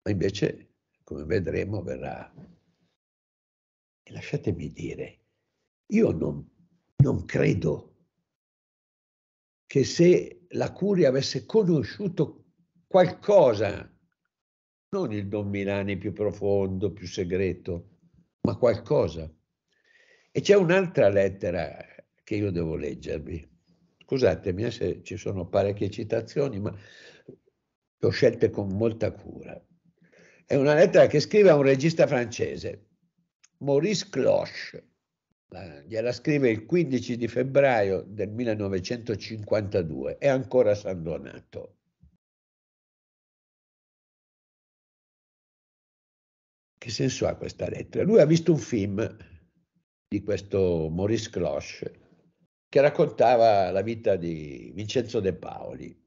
Ma invece, come vedremo, verrà. E lasciatemi dire, io non, non credo che se la curia avesse conosciuto qualcosa non il Don Milani più profondo, più segreto, ma qualcosa. E c'è un'altra lettera che io devo leggervi. Scusatemi eh, se ci sono parecchie citazioni, ma le ho scelte con molta cura. È una lettera che scrive a un regista francese, Maurice Cloche. Gliela scrive il 15 di febbraio del 1952, è ancora San Donato. Che senso ha questa lettera? Lui ha visto un film di questo Maurice Cloche che raccontava la vita di Vincenzo De Paoli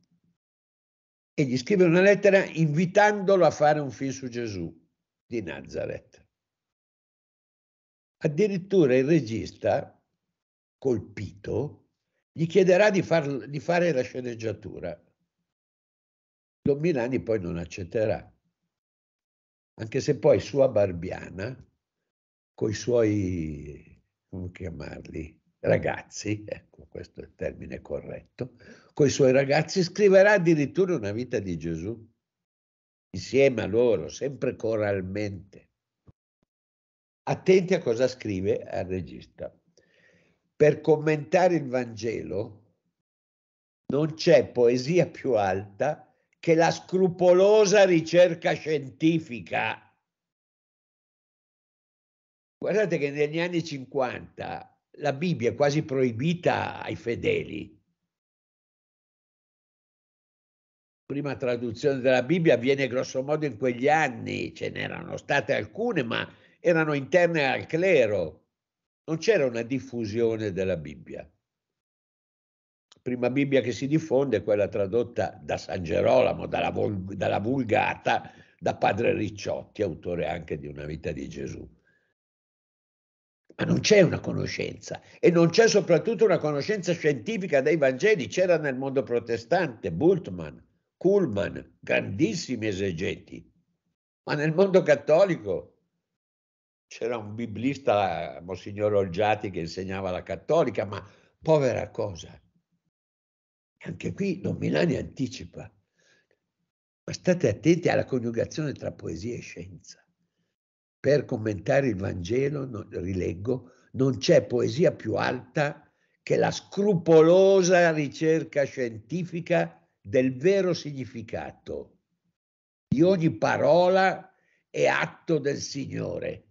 e gli scrive una lettera invitandolo a fare un film su Gesù di Nazareth. Addirittura il regista, colpito, gli chiederà di, far, di fare la sceneggiatura. Don Milani poi non accetterà anche se poi sua Barbiana, con i suoi, come chiamarli, ragazzi, ecco questo è il termine corretto, con i suoi ragazzi scriverà addirittura una vita di Gesù, insieme a loro, sempre coralmente. Attenti a cosa scrive al regista. Per commentare il Vangelo non c'è poesia più alta che la scrupolosa ricerca scientifica. Guardate che negli anni 50 la Bibbia è quasi proibita ai fedeli. prima traduzione della Bibbia avviene grossomodo in quegli anni, ce n'erano state alcune, ma erano interne al clero. Non c'era una diffusione della Bibbia prima Bibbia che si diffonde è quella tradotta da San Gerolamo, dalla, Vol- dalla Vulgata, da padre Ricciotti, autore anche di Una vita di Gesù. Ma non c'è una conoscenza e non c'è soprattutto una conoscenza scientifica dei Vangeli, c'era nel mondo protestante Bultmann, Kuhlmann, grandissimi esegeti, ma nel mondo cattolico c'era un biblista, Monsignor Olgiati, che insegnava la cattolica, ma povera cosa, anche qui Don Milani anticipa. Ma state attenti alla coniugazione tra poesia e scienza. Per commentare il Vangelo, non, rileggo, non c'è poesia più alta che la scrupolosa ricerca scientifica del vero significato di ogni parola e atto del Signore.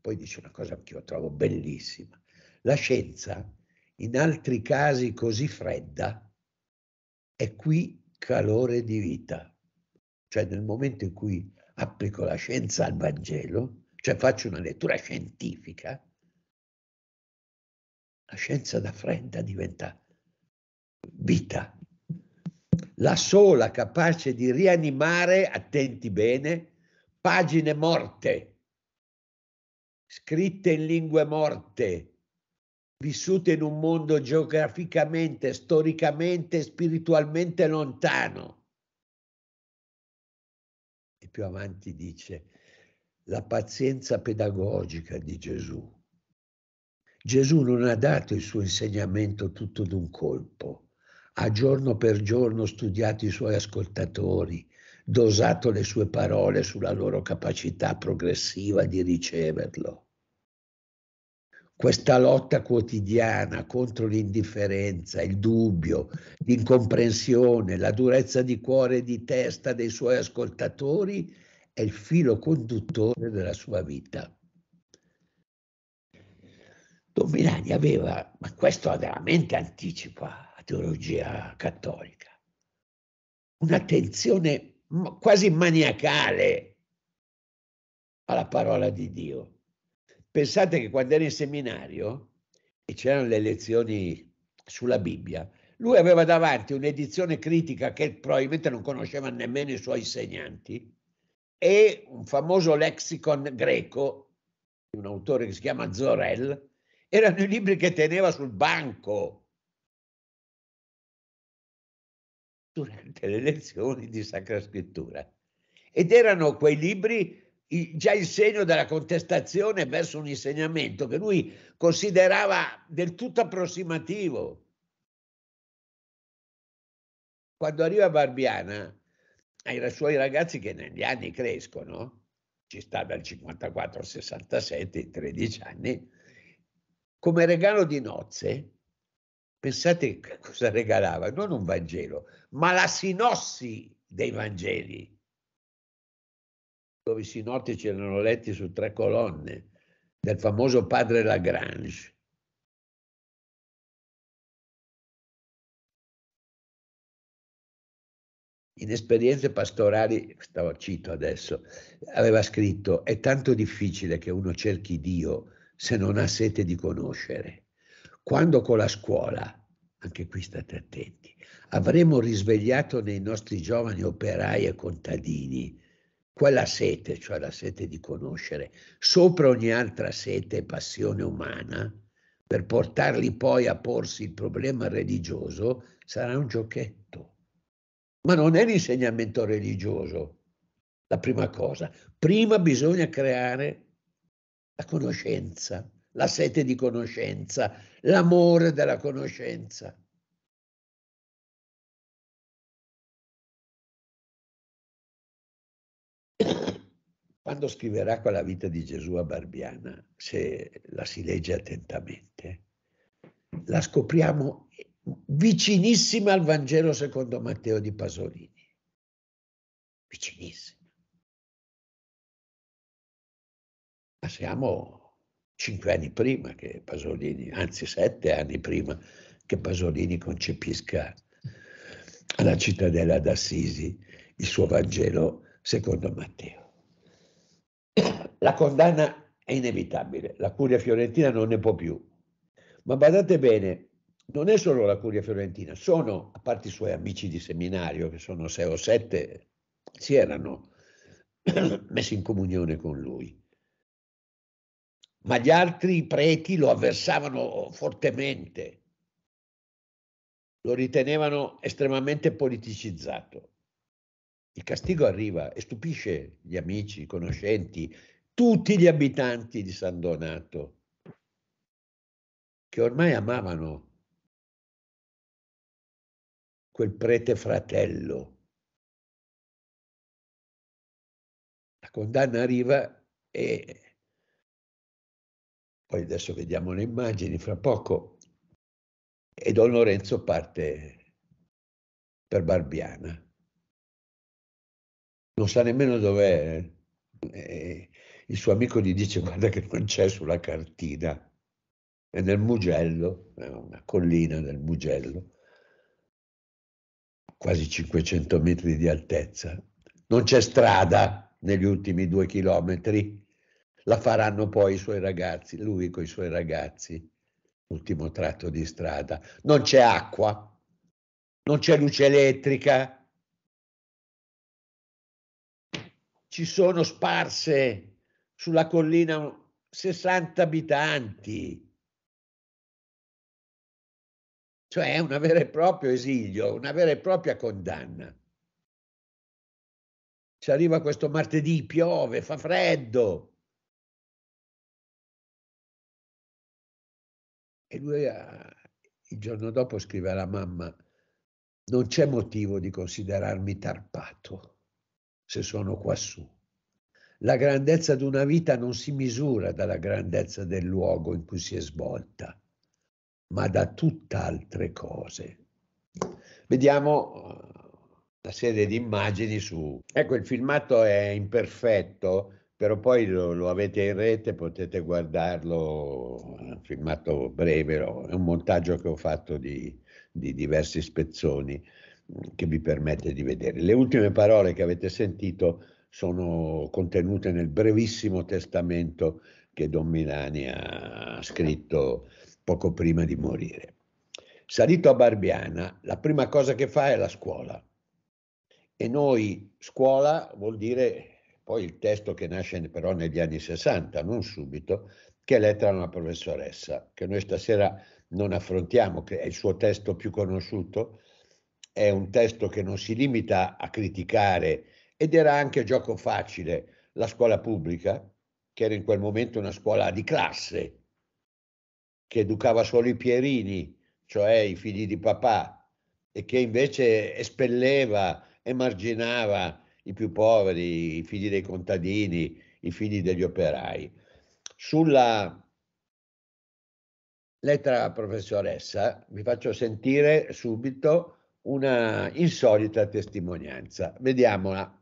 Poi dice una cosa che io trovo bellissima. La scienza in altri casi così fredda, è qui calore di vita. Cioè nel momento in cui applico la scienza al Vangelo, cioè faccio una lettura scientifica, la scienza da fredda diventa vita. La sola capace di rianimare, attenti bene, pagine morte, scritte in lingue morte, vissute in un mondo geograficamente, storicamente e spiritualmente lontano. E più avanti dice la pazienza pedagogica di Gesù. Gesù non ha dato il suo insegnamento tutto d'un colpo, ha giorno per giorno studiato i suoi ascoltatori, dosato le sue parole sulla loro capacità progressiva di riceverlo questa lotta quotidiana contro l'indifferenza, il dubbio, l'incomprensione, la durezza di cuore e di testa dei suoi ascoltatori è il filo conduttore della sua vita. Don Milani aveva, ma questo veramente anticipa la teologia cattolica, un'attenzione quasi maniacale alla parola di Dio Pensate che quando era in seminario e c'erano le lezioni sulla Bibbia, lui aveva davanti un'edizione critica che probabilmente non conosceva nemmeno i suoi insegnanti e un famoso lexicon greco di un autore che si chiama Zorel, erano i libri che teneva sul banco durante le lezioni di Sacra Scrittura. Ed erano quei libri già il segno della contestazione verso un insegnamento che lui considerava del tutto approssimativo. Quando arriva Barbiana, ai suoi ragazzi che negli anni crescono, ci sta dal 54 al 67, in 13 anni, come regalo di nozze, pensate cosa regalava, non un Vangelo, ma la sinossi dei Vangeli dove i sinottici erano letti su tre colonne del famoso padre Lagrange. In esperienze pastorali, stavo cito adesso, aveva scritto, è tanto difficile che uno cerchi Dio se non ha sete di conoscere. Quando con la scuola, anche qui state attenti, avremo risvegliato nei nostri giovani operai e contadini quella sete, cioè la sete di conoscere, sopra ogni altra sete e passione umana, per portarli poi a porsi il problema religioso, sarà un giochetto. Ma non è l'insegnamento religioso la prima cosa. Prima bisogna creare la conoscenza, la sete di conoscenza, l'amore della conoscenza. Quando scriverà quella vita di Gesù a Barbiana, se la si legge attentamente, la scopriamo vicinissima al Vangelo secondo Matteo di Pasolini. Vicinissima. Ma siamo cinque anni prima che Pasolini, anzi sette anni prima che Pasolini concepisca alla cittadella d'Assisi il suo Vangelo secondo Matteo. La condanna è inevitabile, la Curia fiorentina non ne può più. Ma badate bene, non è solo la Curia fiorentina, sono, a parte i suoi amici di seminario, che sono sei o sette, si erano [clears throat] messi in comunione con lui. Ma gli altri preti lo avversavano fortemente, lo ritenevano estremamente politicizzato. Il castigo arriva e stupisce gli amici, i conoscenti, tutti gli abitanti di San Donato, che ormai amavano quel prete fratello. La condanna arriva e poi adesso vediamo le immagini fra poco e Don Lorenzo parte per Barbiana. Non sa nemmeno dov'è. Eh? il suo amico gli dice guarda che non c'è sulla cartina, è nel Mugello, è una collina del Mugello, quasi 500 metri di altezza, non c'è strada negli ultimi due chilometri, la faranno poi i suoi ragazzi, lui con i suoi ragazzi, ultimo tratto di strada, non c'è acqua, non c'è luce elettrica, ci sono sparse sulla collina 60 abitanti. Cioè è un vero e proprio esilio, una vera e propria condanna. Ci arriva questo martedì, piove, fa freddo. E lui eh, il giorno dopo scrive alla mamma, non c'è motivo di considerarmi tarpato se sono quassù. La grandezza di una vita non si misura dalla grandezza del luogo in cui si è svolta, ma da tutt'altre cose. Vediamo una eh, serie di immagini su... Ecco, il filmato è imperfetto, però poi lo, lo avete in rete, potete guardarlo, è eh, un filmato breve, è un montaggio che ho fatto di, di diversi spezzoni mm, che vi permette di vedere. Le ultime parole che avete sentito sono contenute nel brevissimo testamento che Don Milani ha scritto poco prima di morire. Salito a Barbiana, la prima cosa che fa è la scuola. E noi scuola vuol dire poi il testo che nasce però negli anni 60, non subito, che è lettera a una professoressa, che noi stasera non affrontiamo, che è il suo testo più conosciuto, è un testo che non si limita a criticare ed era anche gioco facile la scuola pubblica, che era in quel momento una scuola di classe, che educava solo i Pierini, cioè i figli di papà, e che invece espelleva, emarginava i più poveri, i figli dei contadini, i figli degli operai. Sulla lettera professoressa vi faccio sentire subito una insolita testimonianza. Vediamola.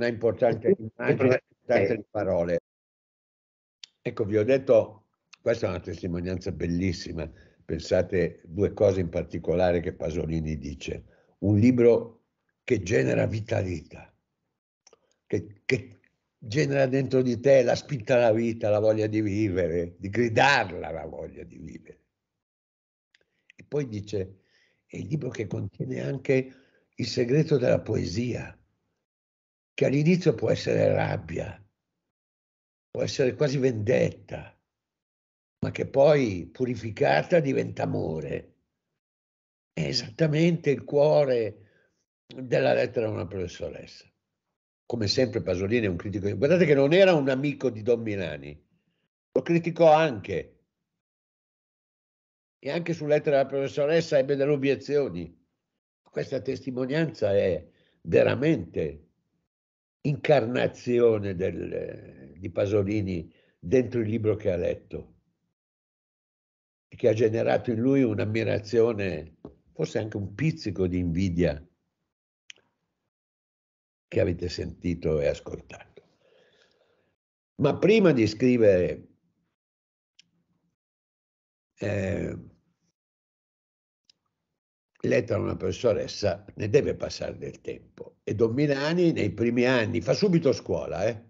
non è importante l'immagine, importante eh. le parole. Ecco, vi ho detto, questa è una testimonianza bellissima, pensate due cose in particolare che Pasolini dice. Un libro che genera vitalità, che, che genera dentro di te la spinta alla vita, la voglia di vivere, di gridarla la voglia di vivere. E poi dice, è il libro che contiene anche il segreto della poesia, che all'inizio può essere rabbia, può essere quasi vendetta, ma che poi purificata diventa amore. È esattamente il cuore della lettera a una professoressa. Come sempre Pasolini è un critico, guardate che non era un amico di Don Milani, lo criticò anche. E anche su lettera alla professoressa ebbe delle obiezioni. Questa testimonianza è veramente incarnazione del, di Pasolini dentro il libro che ha letto, che ha generato in lui un'ammirazione, forse anche un pizzico di invidia che avete sentito e ascoltato. Ma prima di scrivere eh, letta una professoressa, ne deve passare del tempo. E Don Milani nei primi anni fa subito scuola, eh?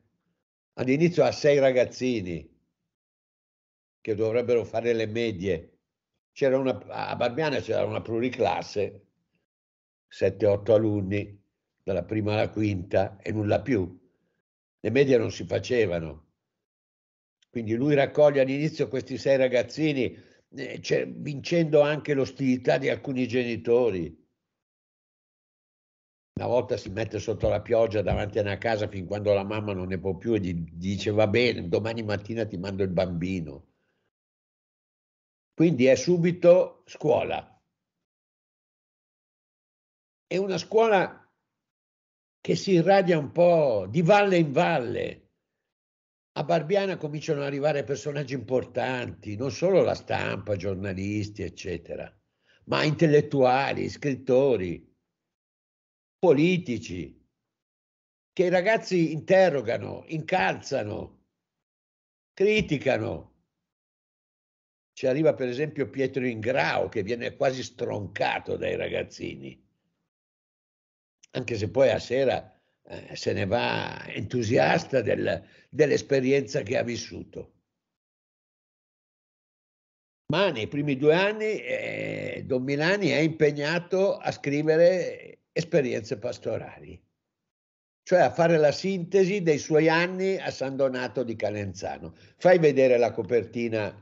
all'inizio ha sei ragazzini che dovrebbero fare le medie. C'era una, a Barbiana c'era una pluriclasse, 7-8 alunni, dalla prima alla quinta e nulla più. Le medie non si facevano. Quindi lui raccoglie all'inizio questi sei ragazzini eh, cioè, vincendo anche l'ostilità di alcuni genitori. Una volta si mette sotto la pioggia davanti a una casa fin quando la mamma non ne può più e gli dice va bene, domani mattina ti mando il bambino. Quindi è subito scuola. È una scuola che si irradia un po' di valle in valle a Barbiana cominciano ad arrivare personaggi importanti, non solo la stampa, giornalisti, eccetera, ma intellettuali, scrittori, politici, che i ragazzi interrogano, incalzano, criticano. Ci arriva per esempio Pietro Ingrao che viene quasi stroncato dai ragazzini, anche se poi a sera eh, se ne va entusiasta del, dell'esperienza che ha vissuto. Ma nei primi due anni eh, Don Milani è impegnato a scrivere esperienze pastorali, cioè a fare la sintesi dei suoi anni a San Donato di Calenzano. Fai vedere la copertina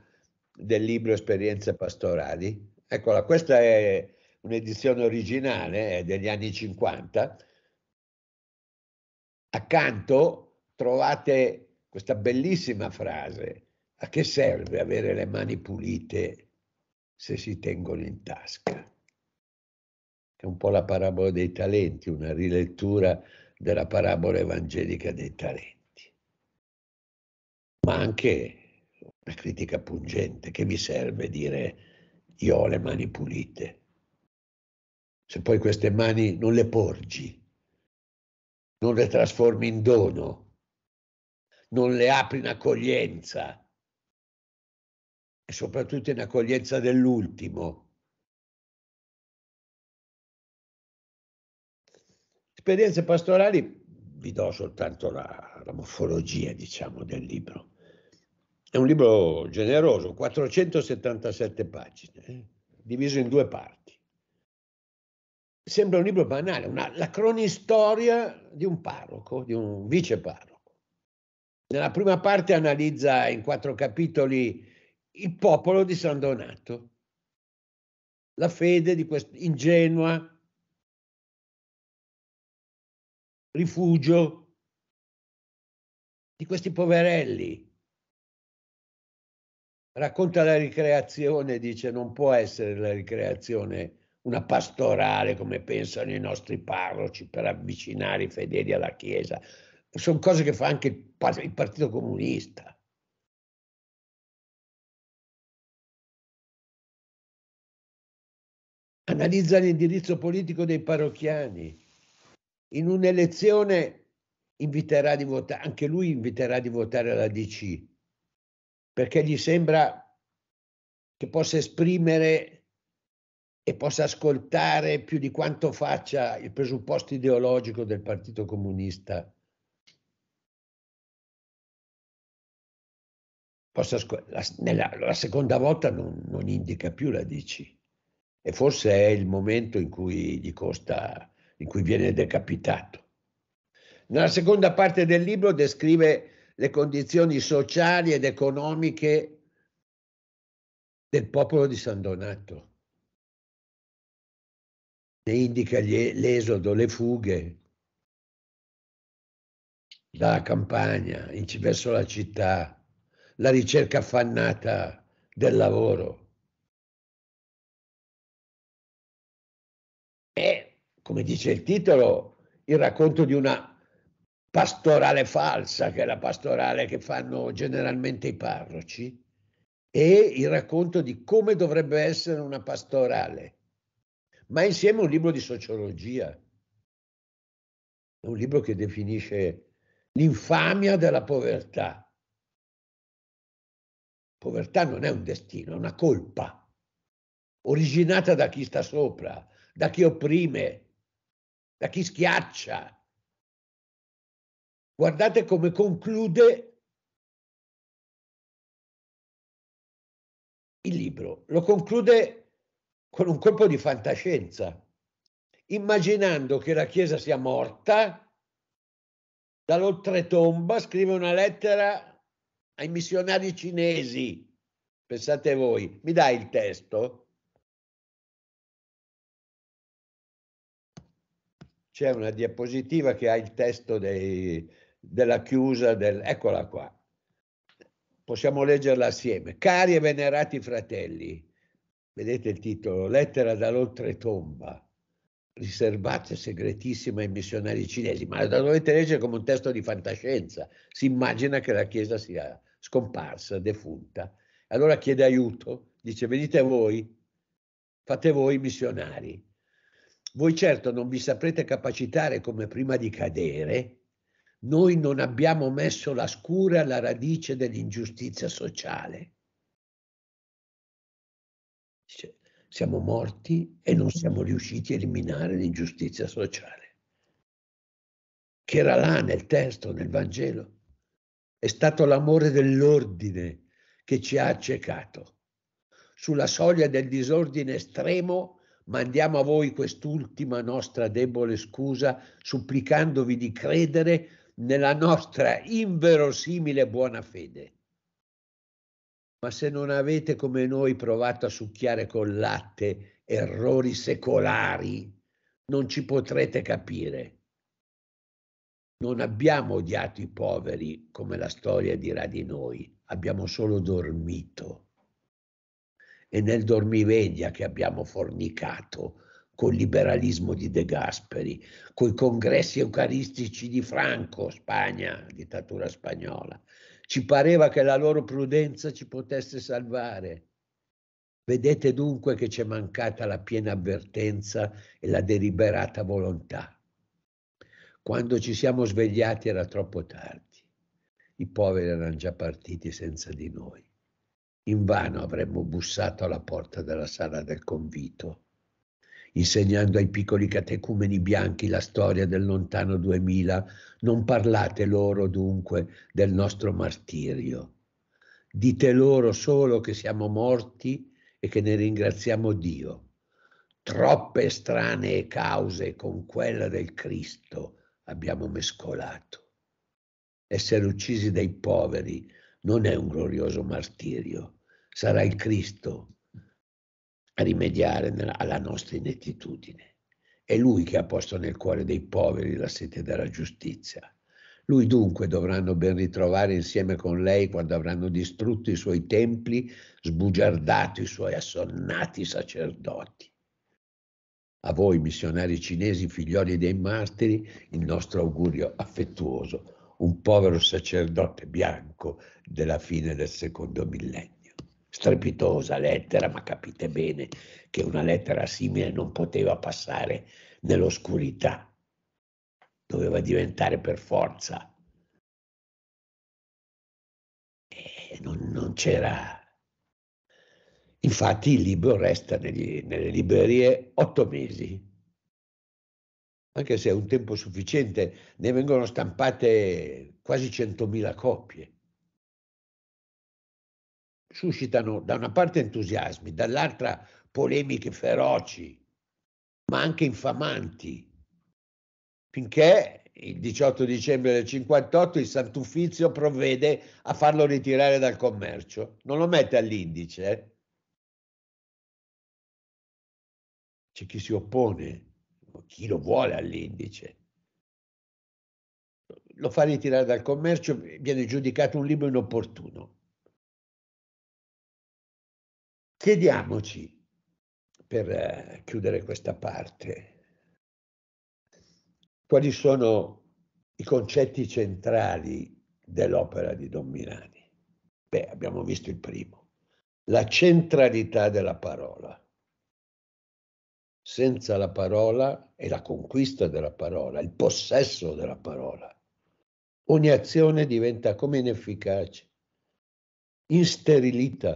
del libro Esperienze pastorali. Eccola, questa è un'edizione originale, eh, degli anni 50 Accanto trovate questa bellissima frase. A che serve avere le mani pulite se si tengono in tasca? È un po' la parabola dei talenti, una rilettura della parabola evangelica dei talenti. Ma anche una critica pungente. Che mi serve dire io ho le mani pulite? Se poi queste mani non le porgi non le trasformi in dono, non le apri in accoglienza e soprattutto in accoglienza dell'ultimo. Esperienze pastorali, vi do soltanto la, la morfologia, diciamo, del libro. È un libro generoso, 477 pagine, eh? diviso in due parti sembra un libro banale, una, la cronistoria di un parroco, di un vice parroco. Nella prima parte analizza in quattro capitoli il popolo di San Donato, la fede di questa ingenua, rifugio di questi poverelli. Racconta la ricreazione, dice non può essere la ricreazione una pastorale come pensano i nostri parroci per avvicinare i fedeli alla Chiesa. Sono cose che fa anche il Partito Comunista. Analizza l'indirizzo politico dei parrocchiani. In un'elezione inviterà di votare, anche lui inviterà di votare la DC, perché gli sembra che possa esprimere e possa ascoltare più di quanto faccia il presupposto ideologico del Partito Comunista. La, nella, la, seconda volta non, non indica più la DC e forse è il momento in cui gli costa, in cui viene decapitato. Nella seconda parte del libro descrive le condizioni sociali ed economiche del popolo di San Donato ne indica gli, l'esodo, le fughe dalla campagna in, verso la città, la ricerca affannata del lavoro. È, come dice il titolo, il racconto di una pastorale falsa, che è la pastorale che fanno generalmente i parroci, e il racconto di come dovrebbe essere una pastorale ma insieme un libro di sociologia, un libro che definisce l'infamia della povertà. Povertà non è un destino, è una colpa originata da chi sta sopra, da chi opprime, da chi schiaccia. Guardate come conclude il libro. Lo conclude con un colpo di fantascienza, immaginando che la Chiesa sia morta, dall'oltretomba scrive una lettera ai missionari cinesi. Pensate voi, mi dai il testo? C'è una diapositiva che ha il testo dei, della chiusa del... Eccola qua. Possiamo leggerla assieme. Cari e venerati fratelli, Vedete il titolo, Lettera dall'oltretomba, riservata e segretissima ai missionari cinesi, ma la dovete leggere come un testo di fantascienza. Si immagina che la Chiesa sia scomparsa, defunta. Allora chiede aiuto, dice venite voi, fate voi missionari. Voi certo non vi saprete capacitare come prima di cadere, noi non abbiamo messo la scura alla radice dell'ingiustizia sociale. Dice, siamo morti e non siamo riusciti a eliminare l'ingiustizia sociale, che era là nel testo, nel Vangelo. È stato l'amore dell'ordine che ci ha accecato. Sulla soglia del disordine estremo mandiamo a voi quest'ultima nostra debole scusa, supplicandovi di credere nella nostra inverosimile buona fede ma se non avete come noi provato a succhiare col latte errori secolari, non ci potrete capire. Non abbiamo odiato i poveri come la storia dirà di noi, abbiamo solo dormito. E nel dormiveglia che abbiamo fornicato col liberalismo di De Gasperi, coi congressi eucaristici di Franco, Spagna, dittatura spagnola, ci pareva che la loro prudenza ci potesse salvare. Vedete dunque che c'è mancata la piena avvertenza e la deliberata volontà. Quando ci siamo svegliati era troppo tardi. I poveri erano già partiti senza di noi. In vano avremmo bussato alla porta della sala del convito insegnando ai piccoli catecumeni bianchi la storia del lontano 2000, non parlate loro dunque del nostro martirio. Dite loro solo che siamo morti e che ne ringraziamo Dio. Troppe strane cause con quella del Cristo abbiamo mescolato. Essere uccisi dai poveri non è un glorioso martirio, sarà il Cristo rimediare nella, alla nostra inettitudine. È lui che ha posto nel cuore dei poveri la sete della giustizia. Lui dunque dovranno ben ritrovare insieme con lei quando avranno distrutto i suoi templi, sbugiardato i suoi assonnati sacerdoti. A voi, missionari cinesi, figlioli dei martiri, il nostro augurio affettuoso, un povero sacerdote bianco della fine del secondo millennio strepitosa lettera, ma capite bene che una lettera simile non poteva passare nell'oscurità, doveva diventare per forza. E non, non c'era... Infatti il libro resta negli, nelle librerie otto mesi, anche se è un tempo sufficiente, ne vengono stampate quasi 100.000 copie suscitano da una parte entusiasmi, dall'altra polemiche feroci, ma anche infamanti, finché il 18 dicembre del 58 il Sant'Uffizio provvede a farlo ritirare dal commercio, non lo mette all'indice. Eh. C'è chi si oppone, chi lo vuole all'indice. Lo fa ritirare dal commercio, viene giudicato un libro inopportuno. Chiediamoci, per eh, chiudere questa parte, quali sono i concetti centrali dell'opera di Don Milani. Beh, abbiamo visto il primo, la centralità della parola. Senza la parola e la conquista della parola, il possesso della parola. Ogni azione diventa come inefficace, insterilita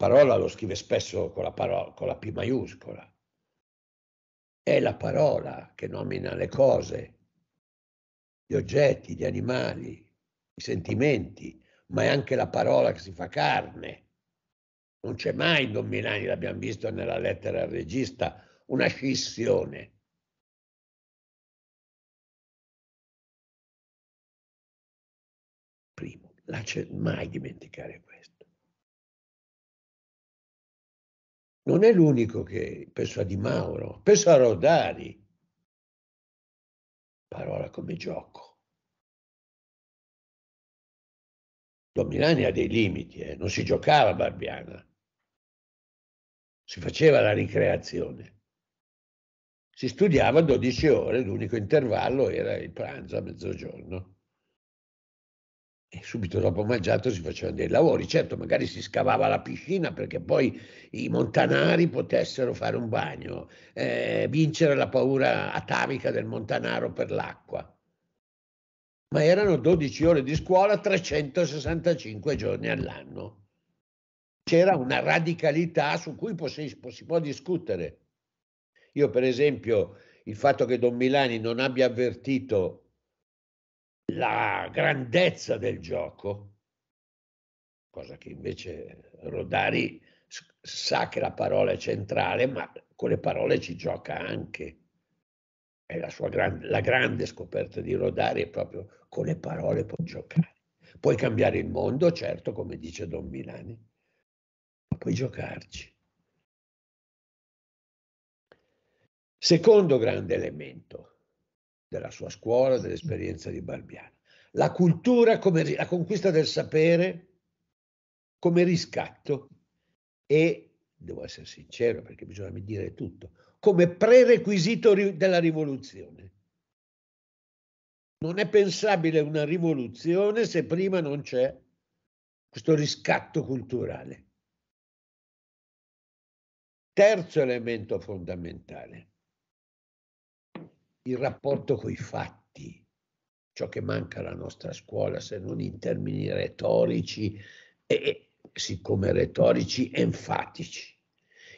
parola lo scrive spesso con la, parola, con la P maiuscola. È la parola che nomina le cose, gli oggetti, gli animali, i sentimenti, ma è anche la parola che si fa carne. Non c'è mai, Don Milani, l'abbiamo visto nella lettera al regista, una scissione. Primo, la mai dimenticare questo. non è l'unico che penso a Di Mauro, penso a Rodari. Parola come gioco. Milani ha dei limiti, eh? non si giocava a Barbiana, si faceva la ricreazione. Si studiava 12 ore, l'unico intervallo era il pranzo a mezzogiorno e subito dopo mangiato si facevano dei lavori, certo magari si scavava la piscina perché poi i montanari potessero fare un bagno, eh, vincere la paura atavica del montanaro per l'acqua. Ma erano 12 ore di scuola 365 giorni all'anno. C'era una radicalità su cui si, si può discutere. Io per esempio il fatto che Don Milani non abbia avvertito la grandezza del gioco, cosa che invece Rodari sa che la parola è centrale, ma con le parole ci gioca anche. È la, sua grande, la grande scoperta di Rodari è proprio con le parole può giocare. Puoi cambiare il mondo, certo, come dice Don Milani, ma puoi giocarci. Secondo grande elemento, della sua scuola, dell'esperienza di Barbiano. La cultura come la conquista del sapere come riscatto e, devo essere sincero perché bisogna dire tutto, come prerequisito della rivoluzione. Non è pensabile una rivoluzione se prima non c'è questo riscatto culturale. Terzo elemento fondamentale il rapporto coi fatti, ciò che manca alla nostra scuola, se non in termini retorici e, siccome retorici, enfatici.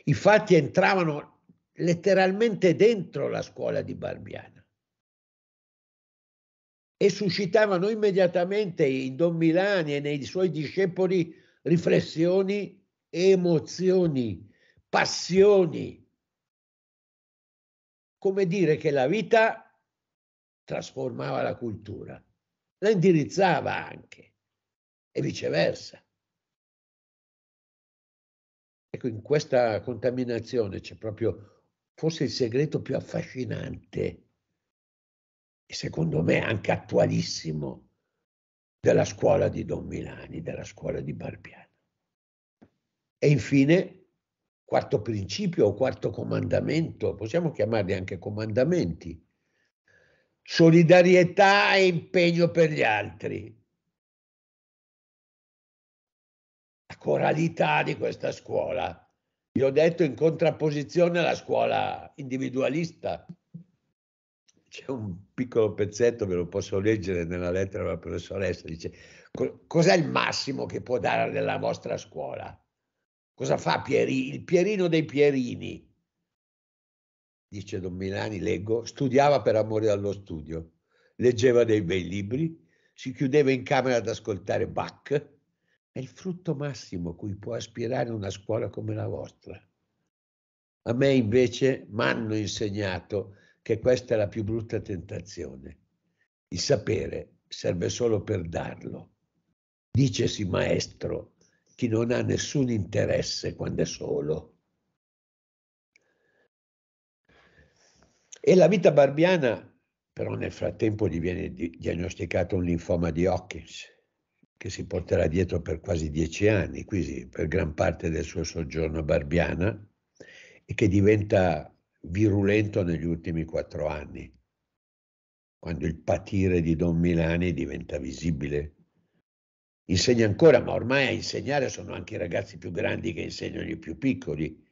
I fatti entravano letteralmente dentro la scuola di Barbiana e suscitavano immediatamente in Don Milani e nei suoi discepoli riflessioni, emozioni, passioni come dire che la vita trasformava la cultura, la indirizzava anche e viceversa. Ecco, in questa contaminazione c'è proprio forse il segreto più affascinante e secondo me anche attualissimo della scuola di Don Milani, della scuola di Barbiano. E infine quarto principio o quarto comandamento, possiamo chiamarli anche comandamenti. Solidarietà e impegno per gli altri. La coralità di questa scuola, vi ho detto in contrapposizione alla scuola individualista. C'è un piccolo pezzetto, ve lo posso leggere nella lettera della professoressa, dice cos'è il massimo che può dare la vostra scuola? Cosa fa Pieri, il Pierino dei Pierini? Dice Don Milani, leggo, studiava per amore allo studio, leggeva dei bei libri, si chiudeva in camera ad ascoltare Bach. È il frutto massimo cui può aspirare una scuola come la vostra. A me invece m'hanno insegnato che questa è la più brutta tentazione. Il sapere serve solo per darlo. Dicesi maestro chi non ha nessun interesse quando è solo. E la vita barbiana, però nel frattempo gli viene diagnosticato un linfoma di Hawkins, che si porterà dietro per quasi dieci anni, quindi per gran parte del suo soggiorno a Barbiana, e che diventa virulento negli ultimi quattro anni, quando il patire di Don Milani diventa visibile insegna ancora, ma ormai a insegnare sono anche i ragazzi più grandi che insegnano i più piccoli.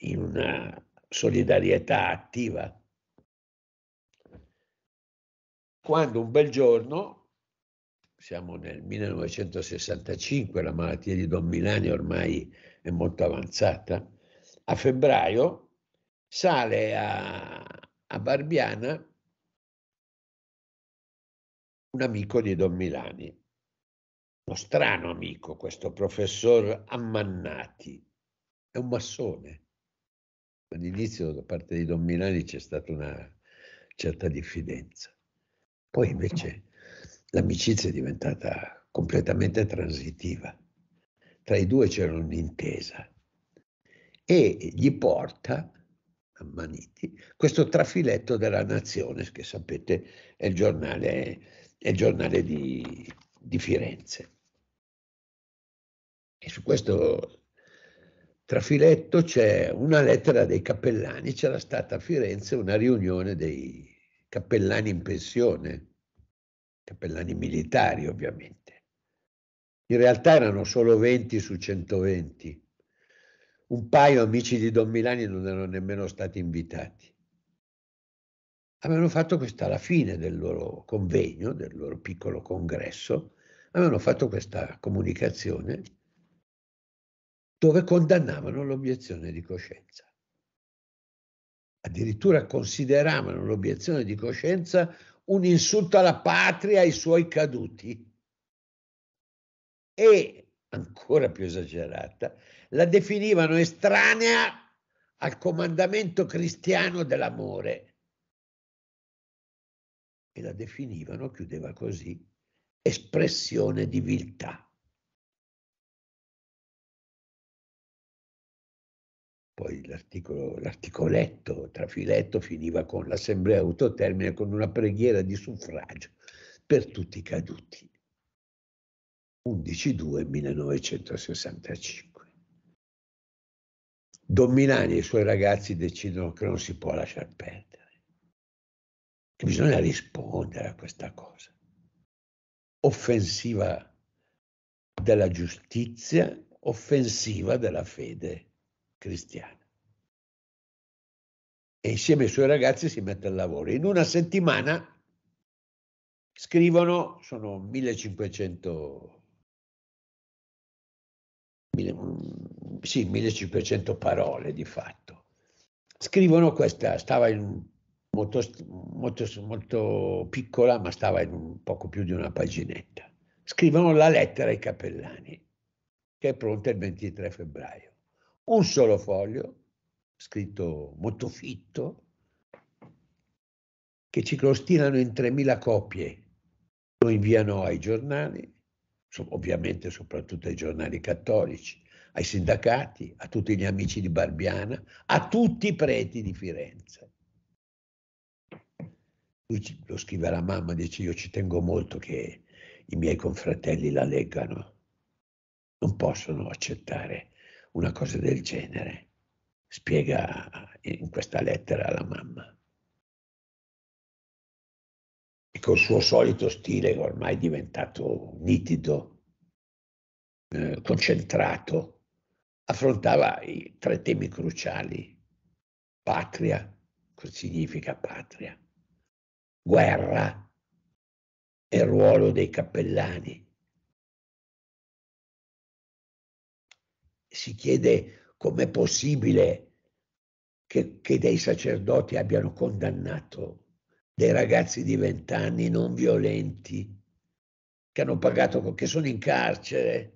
In una solidarietà attiva. Quando un bel giorno, siamo nel 1965, la malattia di Don Milani ormai è molto avanzata, a febbraio sale a, a Barbiana un amico di Don Milani. Uno strano amico, questo professor Ammannati, è un massone. All'inizio da parte di Don Milani c'è stata una certa diffidenza. Poi invece l'amicizia è diventata completamente transitiva. Tra i due c'era un'intesa e gli porta ammaniti, questo trafiletto della Nazione, che sapete è il giornale, è il giornale di, di Firenze. E su questo trafiletto c'è una lettera dei cappellani, c'era stata a Firenze una riunione dei cappellani in pensione, cappellani militari ovviamente. In realtà erano solo 20 su 120 un paio amici di Don Milani non erano nemmeno stati invitati. Avevano fatto questa, alla fine del loro convegno, del loro piccolo congresso, avevano fatto questa comunicazione dove condannavano l'obiezione di coscienza. Addirittura consideravano l'obiezione di coscienza un insulto alla patria e ai suoi caduti. E ancora più esagerata, la definivano estranea al comandamento cristiano dell'amore. E la definivano, chiudeva così, espressione di viltà. Poi l'articoletto, trafiletto, finiva con l'assemblea autotermine con una preghiera di suffragio per tutti i caduti. 11-2-1965. Don Milani e i suoi ragazzi decidono che non si può lasciar perdere, che bisogna rispondere a questa cosa. Offensiva della giustizia, offensiva della fede cristiana. E insieme ai suoi ragazzi si mette al lavoro. In una settimana scrivono, sono 1500 sì, 1500 parole di fatto. Scrivono questa, stava in molto, molto, molto piccola, ma stava in un, poco più di una paginetta. Scrivono la lettera ai cappellani, che è pronta il 23 febbraio. Un solo foglio, scritto molto fitto, che ciclostilano in 3.000 copie, lo inviano ai giornali ovviamente soprattutto ai giornali cattolici, ai sindacati, a tutti gli amici di Barbiana, a tutti i preti di Firenze. Lui lo scrive alla mamma, dice io ci tengo molto che i miei confratelli la leggano, non possono accettare una cosa del genere, spiega in questa lettera alla mamma. col ecco, suo solito stile ormai diventato nitido, eh, concentrato, affrontava i tre temi cruciali, patria, cosa significa patria, guerra e ruolo dei cappellani. Si chiede com'è possibile che, che dei sacerdoti abbiano condannato dei ragazzi di vent'anni non violenti che hanno pagato, che sono in carcere.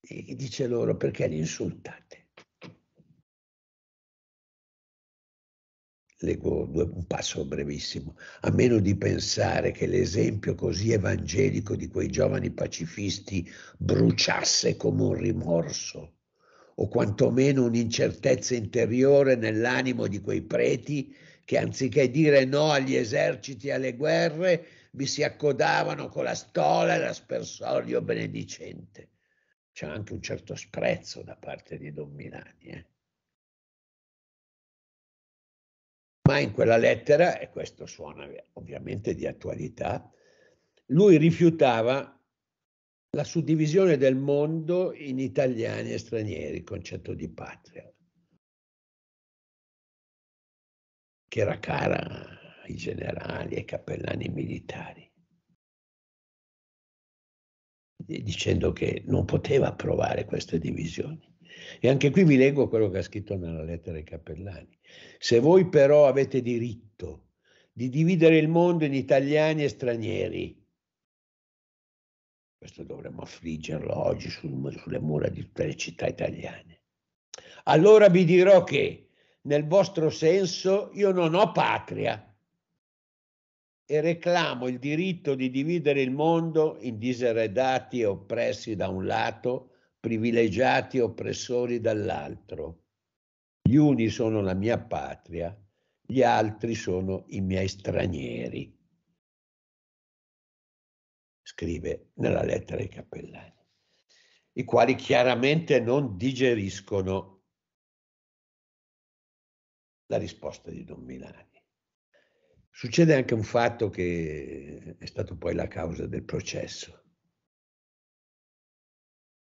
E dice loro perché li insultate. leggo un passo brevissimo, a meno di pensare che l'esempio così evangelico di quei giovani pacifisti bruciasse come un rimorso o quantomeno un'incertezza interiore nell'animo di quei preti che anziché dire no agli eserciti e alle guerre, vi si accodavano con la stola e l'aspersorio benedicente. C'è anche un certo sprezzo da parte di Don Milani. Eh? Ma in quella lettera, e questo suona ovviamente di attualità, lui rifiutava la suddivisione del mondo in italiani e stranieri, concetto di patria. che era cara ai generali e ai cappellani militari, dicendo che non poteva approvare queste divisioni. E anche qui vi leggo quello che ha scritto nella lettera ai cappellani. Se voi però avete diritto di dividere il mondo in italiani e stranieri, questo dovremmo affliggerlo oggi sul, sulle mura di tutte le città italiane, allora vi dirò che nel vostro senso io non ho patria e reclamo il diritto di dividere il mondo in diseredati e oppressi da un lato, privilegiati e oppressori dall'altro. Gli uni sono la mia patria, gli altri sono i miei stranieri. Scrive nella lettera ai cappellani, i quali chiaramente non digeriscono la risposta di Don Milani. Succede anche un fatto che è stato poi la causa del processo,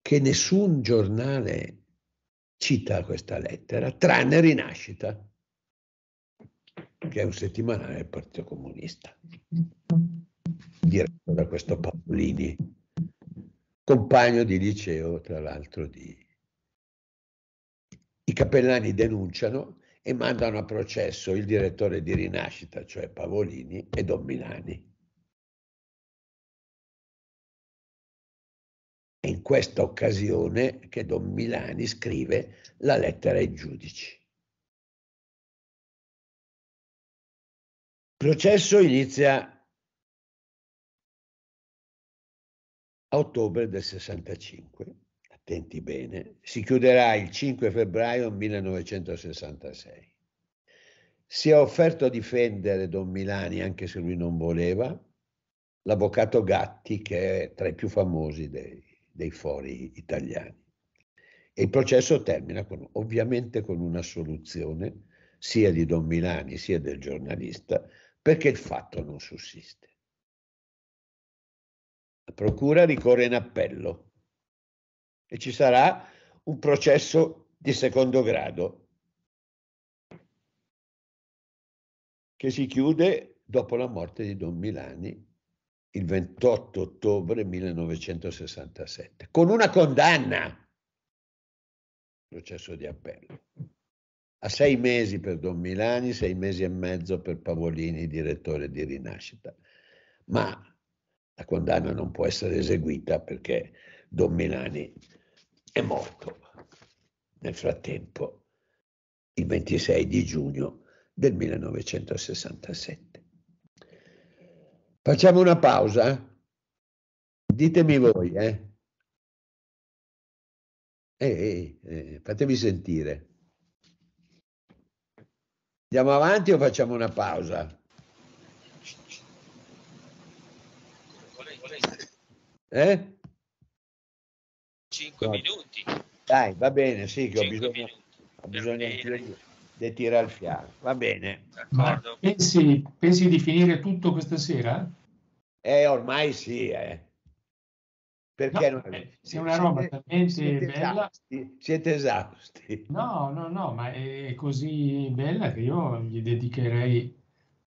che nessun giornale cita questa lettera, tranne Rinascita, che è un settimanale del Partito Comunista, diretto da questo Paolini, compagno di liceo, tra l'altro, di... I capellani denunciano e mandano a processo il direttore di Rinascita, cioè Pavolini, e Don Milani. È in questa occasione che Don Milani scrive la lettera ai giudici. Il processo inizia a ottobre del 65 tenti bene, si chiuderà il 5 febbraio 1966. Si è offerto a difendere Don Milani anche se lui non voleva, l'avvocato Gatti che è tra i più famosi dei, dei fori italiani. E il processo termina con, ovviamente con un'assoluzione sia di Don Milani sia del giornalista perché il fatto non sussiste. La procura ricorre in appello e ci sarà un processo di secondo grado che si chiude dopo la morte di Don Milani il 28 ottobre 1967 con una condanna processo di appello a sei mesi per Don Milani, sei mesi e mezzo per Pavolini, direttore di Rinascita. Ma la condanna non può essere eseguita perché Don Milani è morto nel frattempo, il 26 di giugno del 1967. Facciamo una pausa? Ditemi voi, eh? Eh, eh, eh fatevi sentire. Andiamo avanti o facciamo una pausa? Eh? 5 no. Esatto. minuti. Dai, va bene, sì, che ho bisogno, ho bisogno di, tirare il fiato. Va bene. Pensi, pensi, di finire tutto questa sera? Eh, ormai sì, eh. Perché no, non... Se eh, una roba siete, talmente siete bella... Esausti, siete esausti. No, no, no, ma è così bella che io gli dedicherei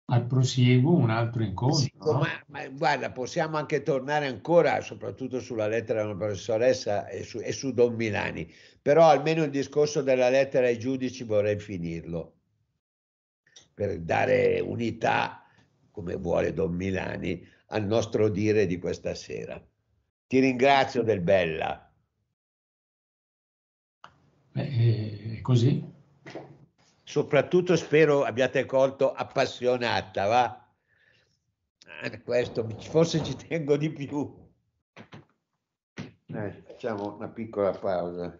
al prosieguo un altro incontro. Sì, no? ma, ma, guarda, possiamo anche tornare ancora, soprattutto sulla lettera della professoressa e su, e su Don Milani, però almeno il discorso della lettera ai giudici vorrei finirlo per dare unità, come vuole Don Milani, al nostro dire di questa sera. Ti ringrazio del Bella. Beh, eh, è così soprattutto spero abbiate colto appassionata, va? Ah, questo forse ci tengo di più. Eh, facciamo una piccola pausa.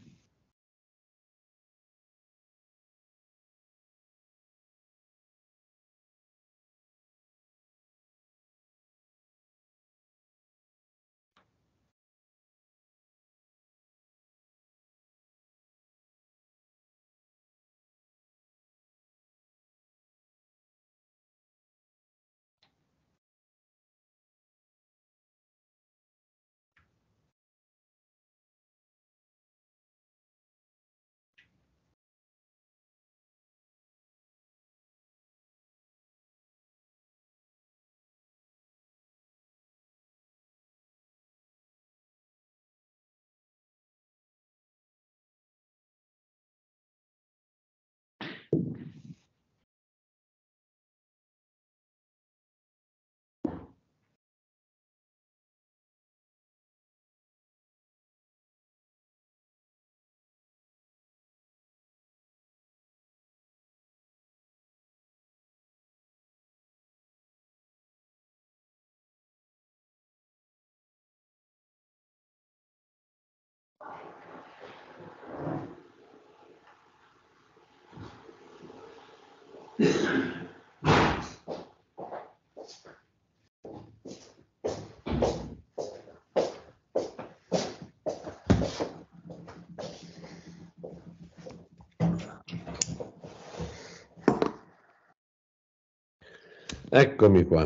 Eccomi qua.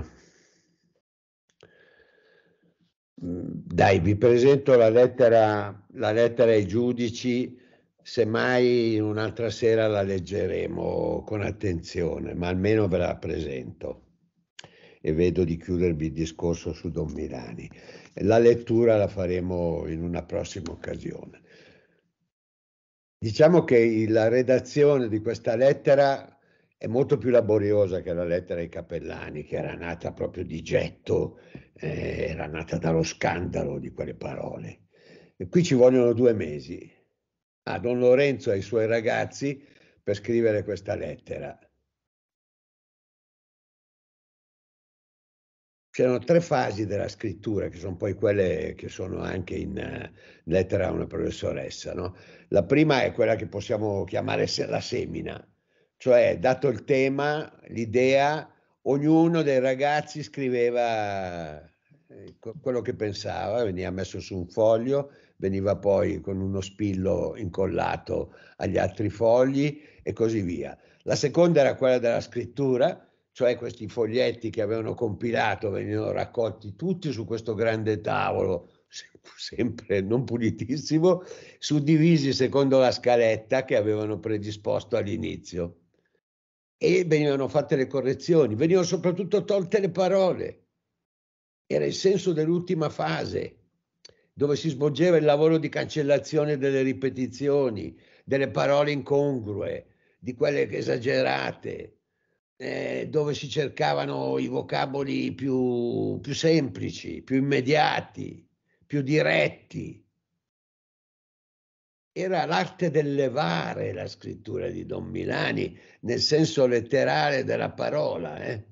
Dai, vi presento la lettera, la lettera ai giudici, semmai un'altra sera la leggeremo con attenzione, ma almeno ve la presento e vedo di chiudervi il discorso su Don Milani. La lettura la faremo in una prossima occasione. Diciamo che la redazione di questa lettera è molto più laboriosa che la lettera ai capellani, che era nata proprio di getto, eh, era nata dallo scandalo di quelle parole. E qui ci vogliono due mesi a Don Lorenzo e ai suoi ragazzi per scrivere questa lettera. C'erano tre fasi della scrittura, che sono poi quelle che sono anche in eh, lettera a una professoressa. No? La prima è quella che possiamo chiamare la semina, cioè, dato il tema, l'idea, ognuno dei ragazzi scriveva eh, quello che pensava, veniva messo su un foglio, veniva poi con uno spillo incollato agli altri fogli e così via. La seconda era quella della scrittura, cioè questi foglietti che avevano compilato venivano raccolti tutti su questo grande tavolo, sempre non pulitissimo, suddivisi secondo la scaletta che avevano predisposto all'inizio e venivano fatte le correzioni, venivano soprattutto tolte le parole. Era il senso dell'ultima fase, dove si svolgeva il lavoro di cancellazione delle ripetizioni, delle parole incongrue, di quelle esagerate, eh, dove si cercavano i vocaboli più, più semplici, più immediati, più diretti era l'arte del levare la scrittura di Don Milani nel senso letterale della parola. Eh?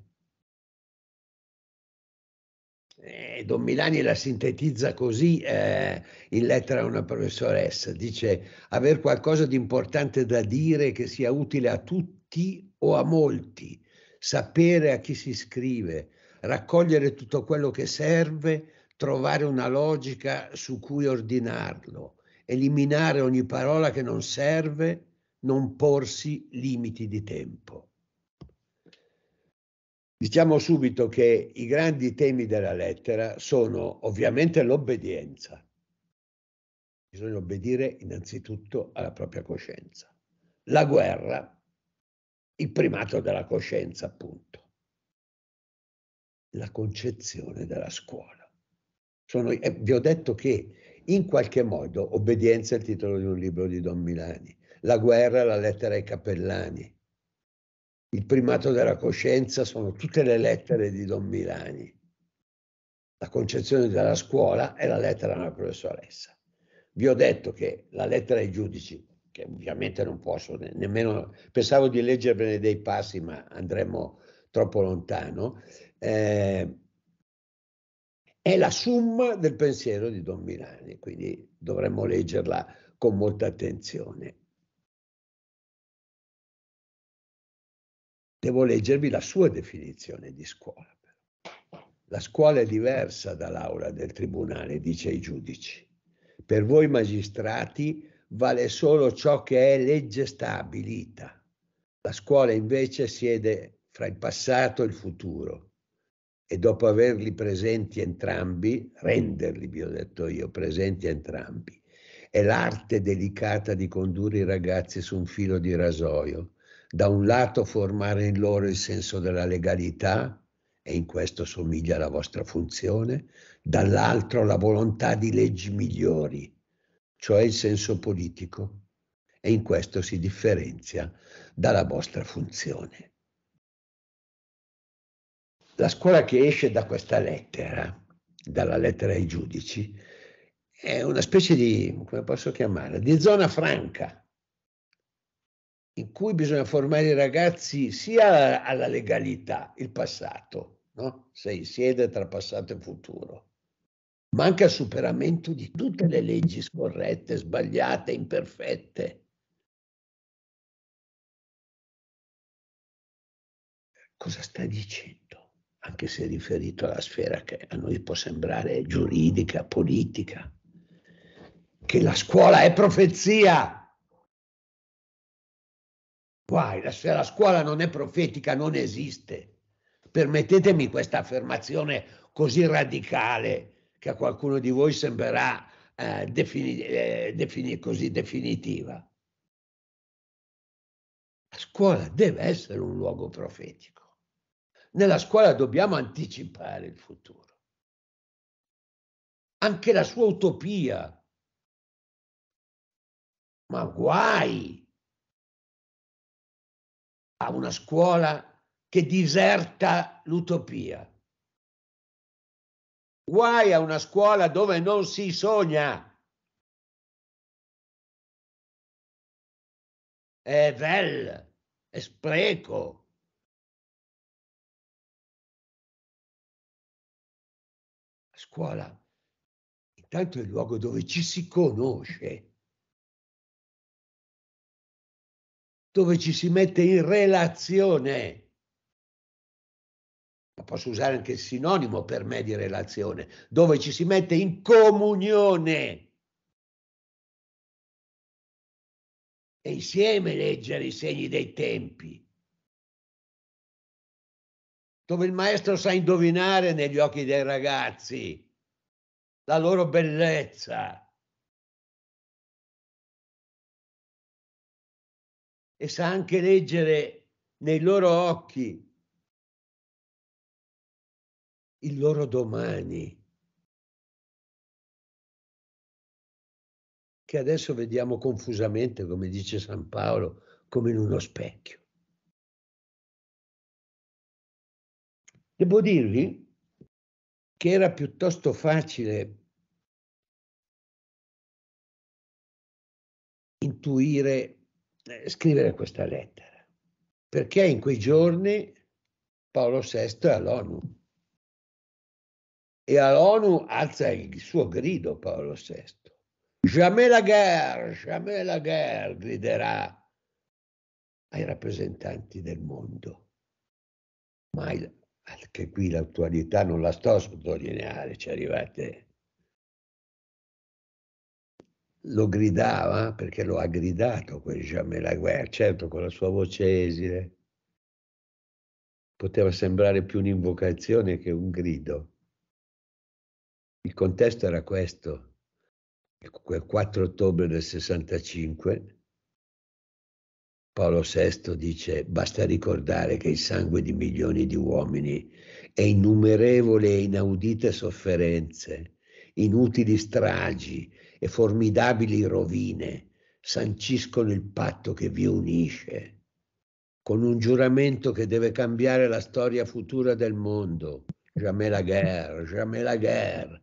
E eh, Don Milani la sintetizza così eh, in lettera a una professoressa. Dice aver qualcosa di importante da dire che sia utile a tutti o a molti, sapere a chi si scrive, raccogliere tutto quello che serve, trovare una logica su cui ordinarlo eliminare ogni parola che non serve, non porsi limiti di tempo. Diciamo subito che i grandi temi della lettera sono ovviamente l'obbedienza. Bisogna obbedire innanzitutto alla propria coscienza. La guerra, il primato della coscienza, appunto. La concezione della scuola. Sono, eh, vi ho detto che in qualche modo obbedienza è il titolo di un libro di Don Milani, la guerra, la lettera ai cappellani, il primato della coscienza sono tutte le lettere di Don Milani, la concezione della scuola è la lettera alla professoressa. Vi ho detto che la lettera ai giudici, che ovviamente non posso ne- nemmeno, pensavo di leggervene dei passi, ma andremo troppo lontano, eh, è la summa del pensiero di Don Milani, quindi dovremmo leggerla con molta attenzione. Devo leggervi la sua definizione di scuola. La scuola è diversa dall'aula del tribunale, dice ai giudici. Per voi magistrati vale solo ciò che è legge stabilita. La scuola invece siede fra il passato e il futuro, e dopo averli presenti entrambi, renderli, vi ho detto io, presenti entrambi. È l'arte delicata di condurre i ragazzi su un filo di rasoio. Da un lato formare in loro il senso della legalità, e in questo somiglia alla vostra funzione, dall'altro la volontà di leggi migliori, cioè il senso politico, e in questo si differenzia dalla vostra funzione. La scuola che esce da questa lettera, dalla lettera ai giudici, è una specie di, come posso chiamarla, di zona franca, in cui bisogna formare i ragazzi sia alla legalità, il passato, no? se insiede tra passato e futuro, ma anche al superamento di tutte le leggi scorrette, sbagliate, imperfette. Cosa sta dicendo? anche se riferito alla sfera che a noi può sembrare giuridica, politica, che la scuola è profezia. Guai, la, la scuola non è profetica, non esiste. Permettetemi questa affermazione così radicale che a qualcuno di voi sembrerà eh, defini, eh, defini, così definitiva. La scuola deve essere un luogo profetico. Nella scuola dobbiamo anticipare il futuro. Anche la sua utopia. Ma guai a una scuola che diserta l'utopia. Guai a una scuola dove non si sogna. È vel, è spreco. scuola intanto è il luogo dove ci si conosce, dove ci si mette in relazione. Ma posso usare anche il sinonimo per me di relazione, dove ci si mette in comunione. E insieme leggere i segni dei tempi dove il maestro sa indovinare negli occhi dei ragazzi la loro bellezza. E sa anche leggere nei loro occhi il loro domani. Che adesso vediamo confusamente, come dice San Paolo, come in uno specchio. Devo dirvi che era piuttosto facile intuire, eh, scrivere questa lettera, perché in quei giorni Paolo VI è all'ONU e all'ONU alza il suo grido Paolo VI. Jamais la guerre, jamais la guerre, griderà ai rappresentanti del mondo. Mai anche qui l'attualità non la sto a sottolineare, ci arrivate. Lo gridava perché lo ha gridato quel Jamais la guerra, certo con la sua voce esile. Poteva sembrare più un'invocazione che un grido. Il contesto era questo. Ecco, quel 4 ottobre del 65 Paolo VI dice basta ricordare che il sangue di milioni di uomini e innumerevoli e inaudite sofferenze, inutili stragi e formidabili rovine sanciscono il patto che vi unisce, con un giuramento che deve cambiare la storia futura del mondo. Jamais la guerre, jamais la guerre.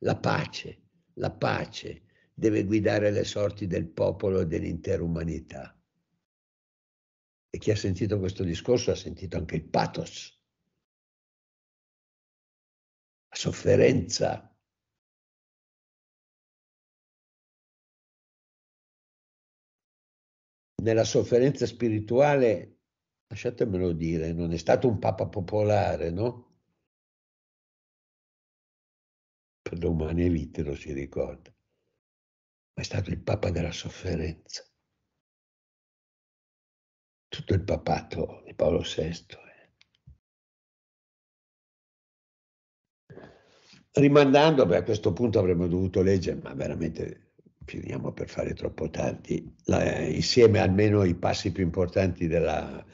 La pace, la pace deve guidare le sorti del popolo e dell'intera umanità e chi ha sentito questo discorso ha sentito anche il pathos, la sofferenza. Nella sofferenza spirituale, lasciatemelo dire, non è stato un papa popolare, no? Per domani e vite lo si ricorda, ma è stato il papa della sofferenza tutto il papato di Paolo VI. Eh. Rimandando, beh, a questo punto avremmo dovuto leggere, ma veramente finiamo per fare troppo tardi, la, insieme almeno i passi più importanti della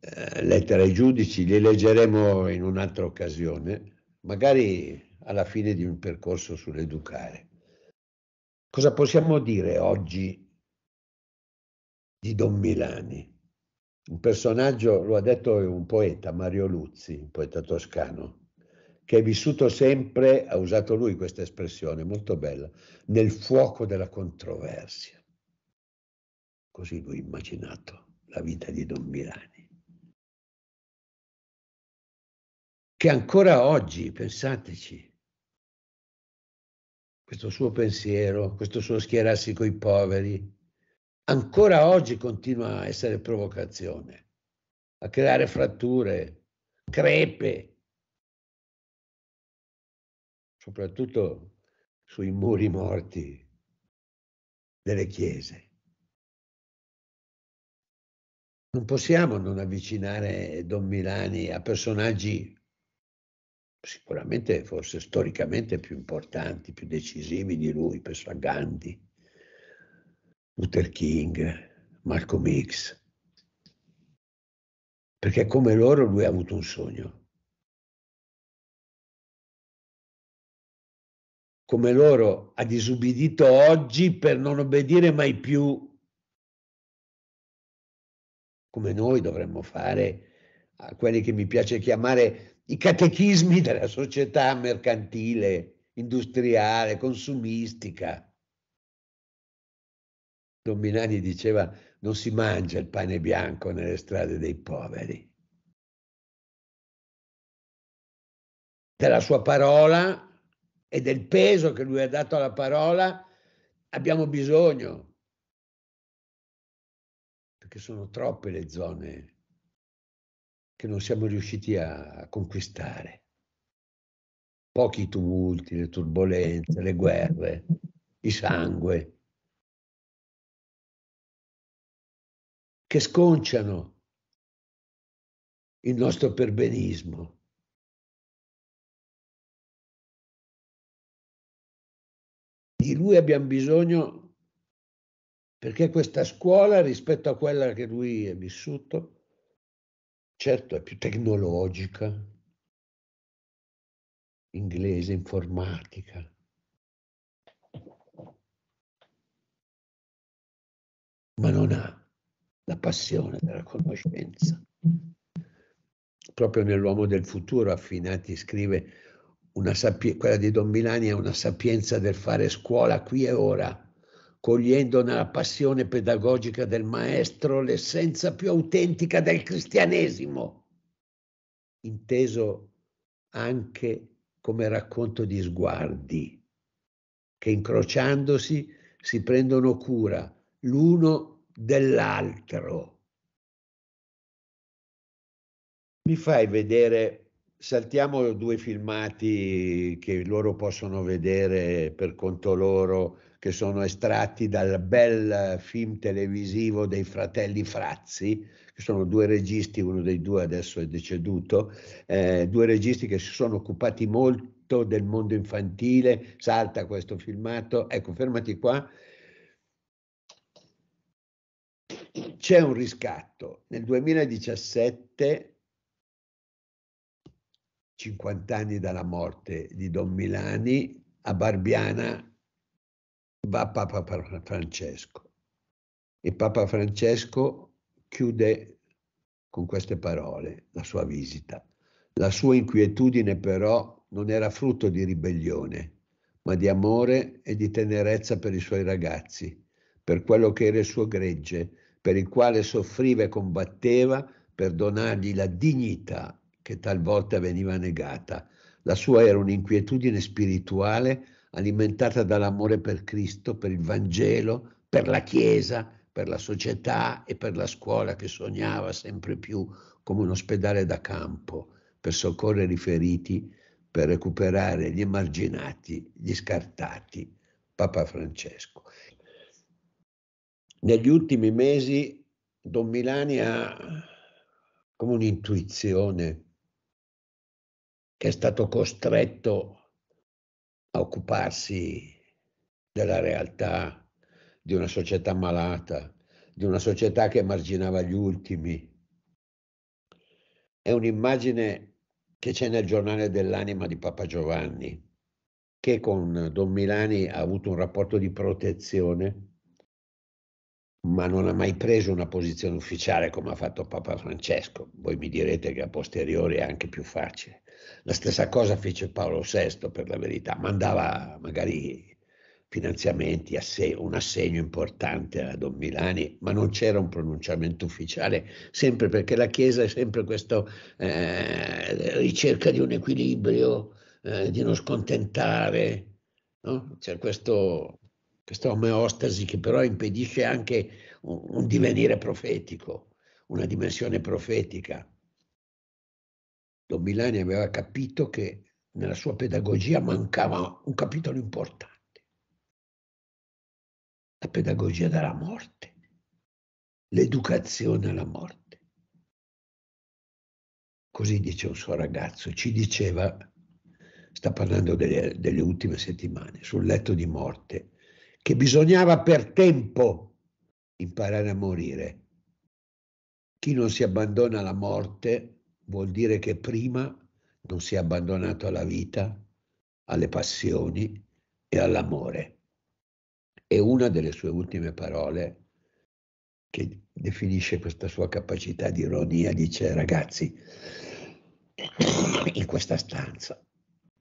eh, lettera ai giudici, li leggeremo in un'altra occasione, magari alla fine di un percorso sull'educare. Cosa possiamo dire oggi di Don Milani? un personaggio, lo ha detto un poeta, Mario Luzzi, un poeta toscano, che è vissuto sempre, ha usato lui questa espressione molto bella, nel fuoco della controversia. Così lui ha immaginato la vita di Don Milani. Che ancora oggi, pensateci, questo suo pensiero, questo suo schierarsi coi poveri, ancora oggi continua a essere provocazione, a creare fratture, crepe, soprattutto sui muri morti delle chiese. Non possiamo non avvicinare Don Milani a personaggi sicuramente, forse storicamente più importanti, più decisivi di lui, penso a Gandhi, Luther King, Malcolm X, perché come loro lui ha avuto un sogno. Come loro ha disubbidito oggi per non obbedire mai più, come noi dovremmo fare a quelli che mi piace chiamare i catechismi della società mercantile, industriale, consumistica Don Milani diceva non si mangia il pane bianco nelle strade dei poveri. Della sua parola e del peso che lui ha dato alla parola abbiamo bisogno, perché sono troppe le zone che non siamo riusciti a conquistare. Pochi tumulti, le turbulenze, le guerre, il sangue, che sconciano il nostro perbenismo. Di lui abbiamo bisogno perché questa scuola rispetto a quella che lui ha vissuto, certo è più tecnologica, inglese, informatica, ma non ha la passione della conoscenza. Proprio nell'uomo del futuro Affinati scrive sapie- quella di Don Milani è una sapienza del fare scuola qui e ora, cogliendo nella passione pedagogica del maestro l'essenza più autentica del cristianesimo, inteso anche come racconto di sguardi, che incrociandosi si prendono cura l'uno dell'altro. Mi fai vedere, saltiamo due filmati che loro possono vedere per conto loro, che sono estratti dal bel film televisivo dei fratelli Frazzi, che sono due registi, uno dei due adesso è deceduto, eh, due registi che si sono occupati molto del mondo infantile, salta questo filmato, ecco fermati qua c'è un riscatto. Nel 2017, 50 anni dalla morte di Don Milani, a Barbiana va Papa Francesco e Papa Francesco chiude con queste parole la sua visita. La sua inquietudine però non era frutto di ribellione, ma di amore e di tenerezza per i suoi ragazzi, per quello che era il suo gregge, per il quale soffriva e combatteva per donargli la dignità che talvolta veniva negata. La sua era un'inquietudine spirituale alimentata dall'amore per Cristo, per il Vangelo, per la Chiesa, per la società e per la scuola che sognava sempre più come un ospedale da campo per soccorrere i feriti, per recuperare gli emarginati, gli scartati. Papa Francesco negli ultimi mesi Don Milani ha come un'intuizione che è stato costretto a occuparsi della realtà di una società malata, di una società che marginava gli ultimi. È un'immagine che c'è nel giornale dell'anima di Papa Giovanni, che con Don Milani ha avuto un rapporto di protezione ma non ha mai preso una posizione ufficiale come ha fatto Papa Francesco. Voi mi direte che a posteriori è anche più facile. La stessa cosa fece Paolo VI, per la verità, mandava magari finanziamenti, un assegno importante a Don Milani, ma non c'era un pronunciamento ufficiale, sempre perché la Chiesa è sempre questa eh, ricerca di un equilibrio, eh, di non scontentare, no? c'è questo questa omeostasi che però impedisce anche un, un divenire profetico, una dimensione profetica. Don Milani aveva capito che nella sua pedagogia mancava un capitolo importante, la pedagogia della morte, l'educazione alla morte. Così dice un suo ragazzo, ci diceva, sta parlando delle, delle ultime settimane, sul letto di morte, che bisognava per tempo imparare a morire. Chi non si abbandona alla morte vuol dire che prima non si è abbandonato alla vita, alle passioni e all'amore. E una delle sue ultime parole che definisce questa sua capacità di ironia dice ragazzi, in questa stanza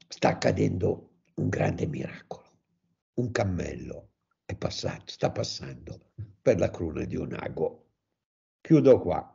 sta accadendo un grande miracolo, un cammello passato, sta passando per la cruna di un ago. Chiudo qua.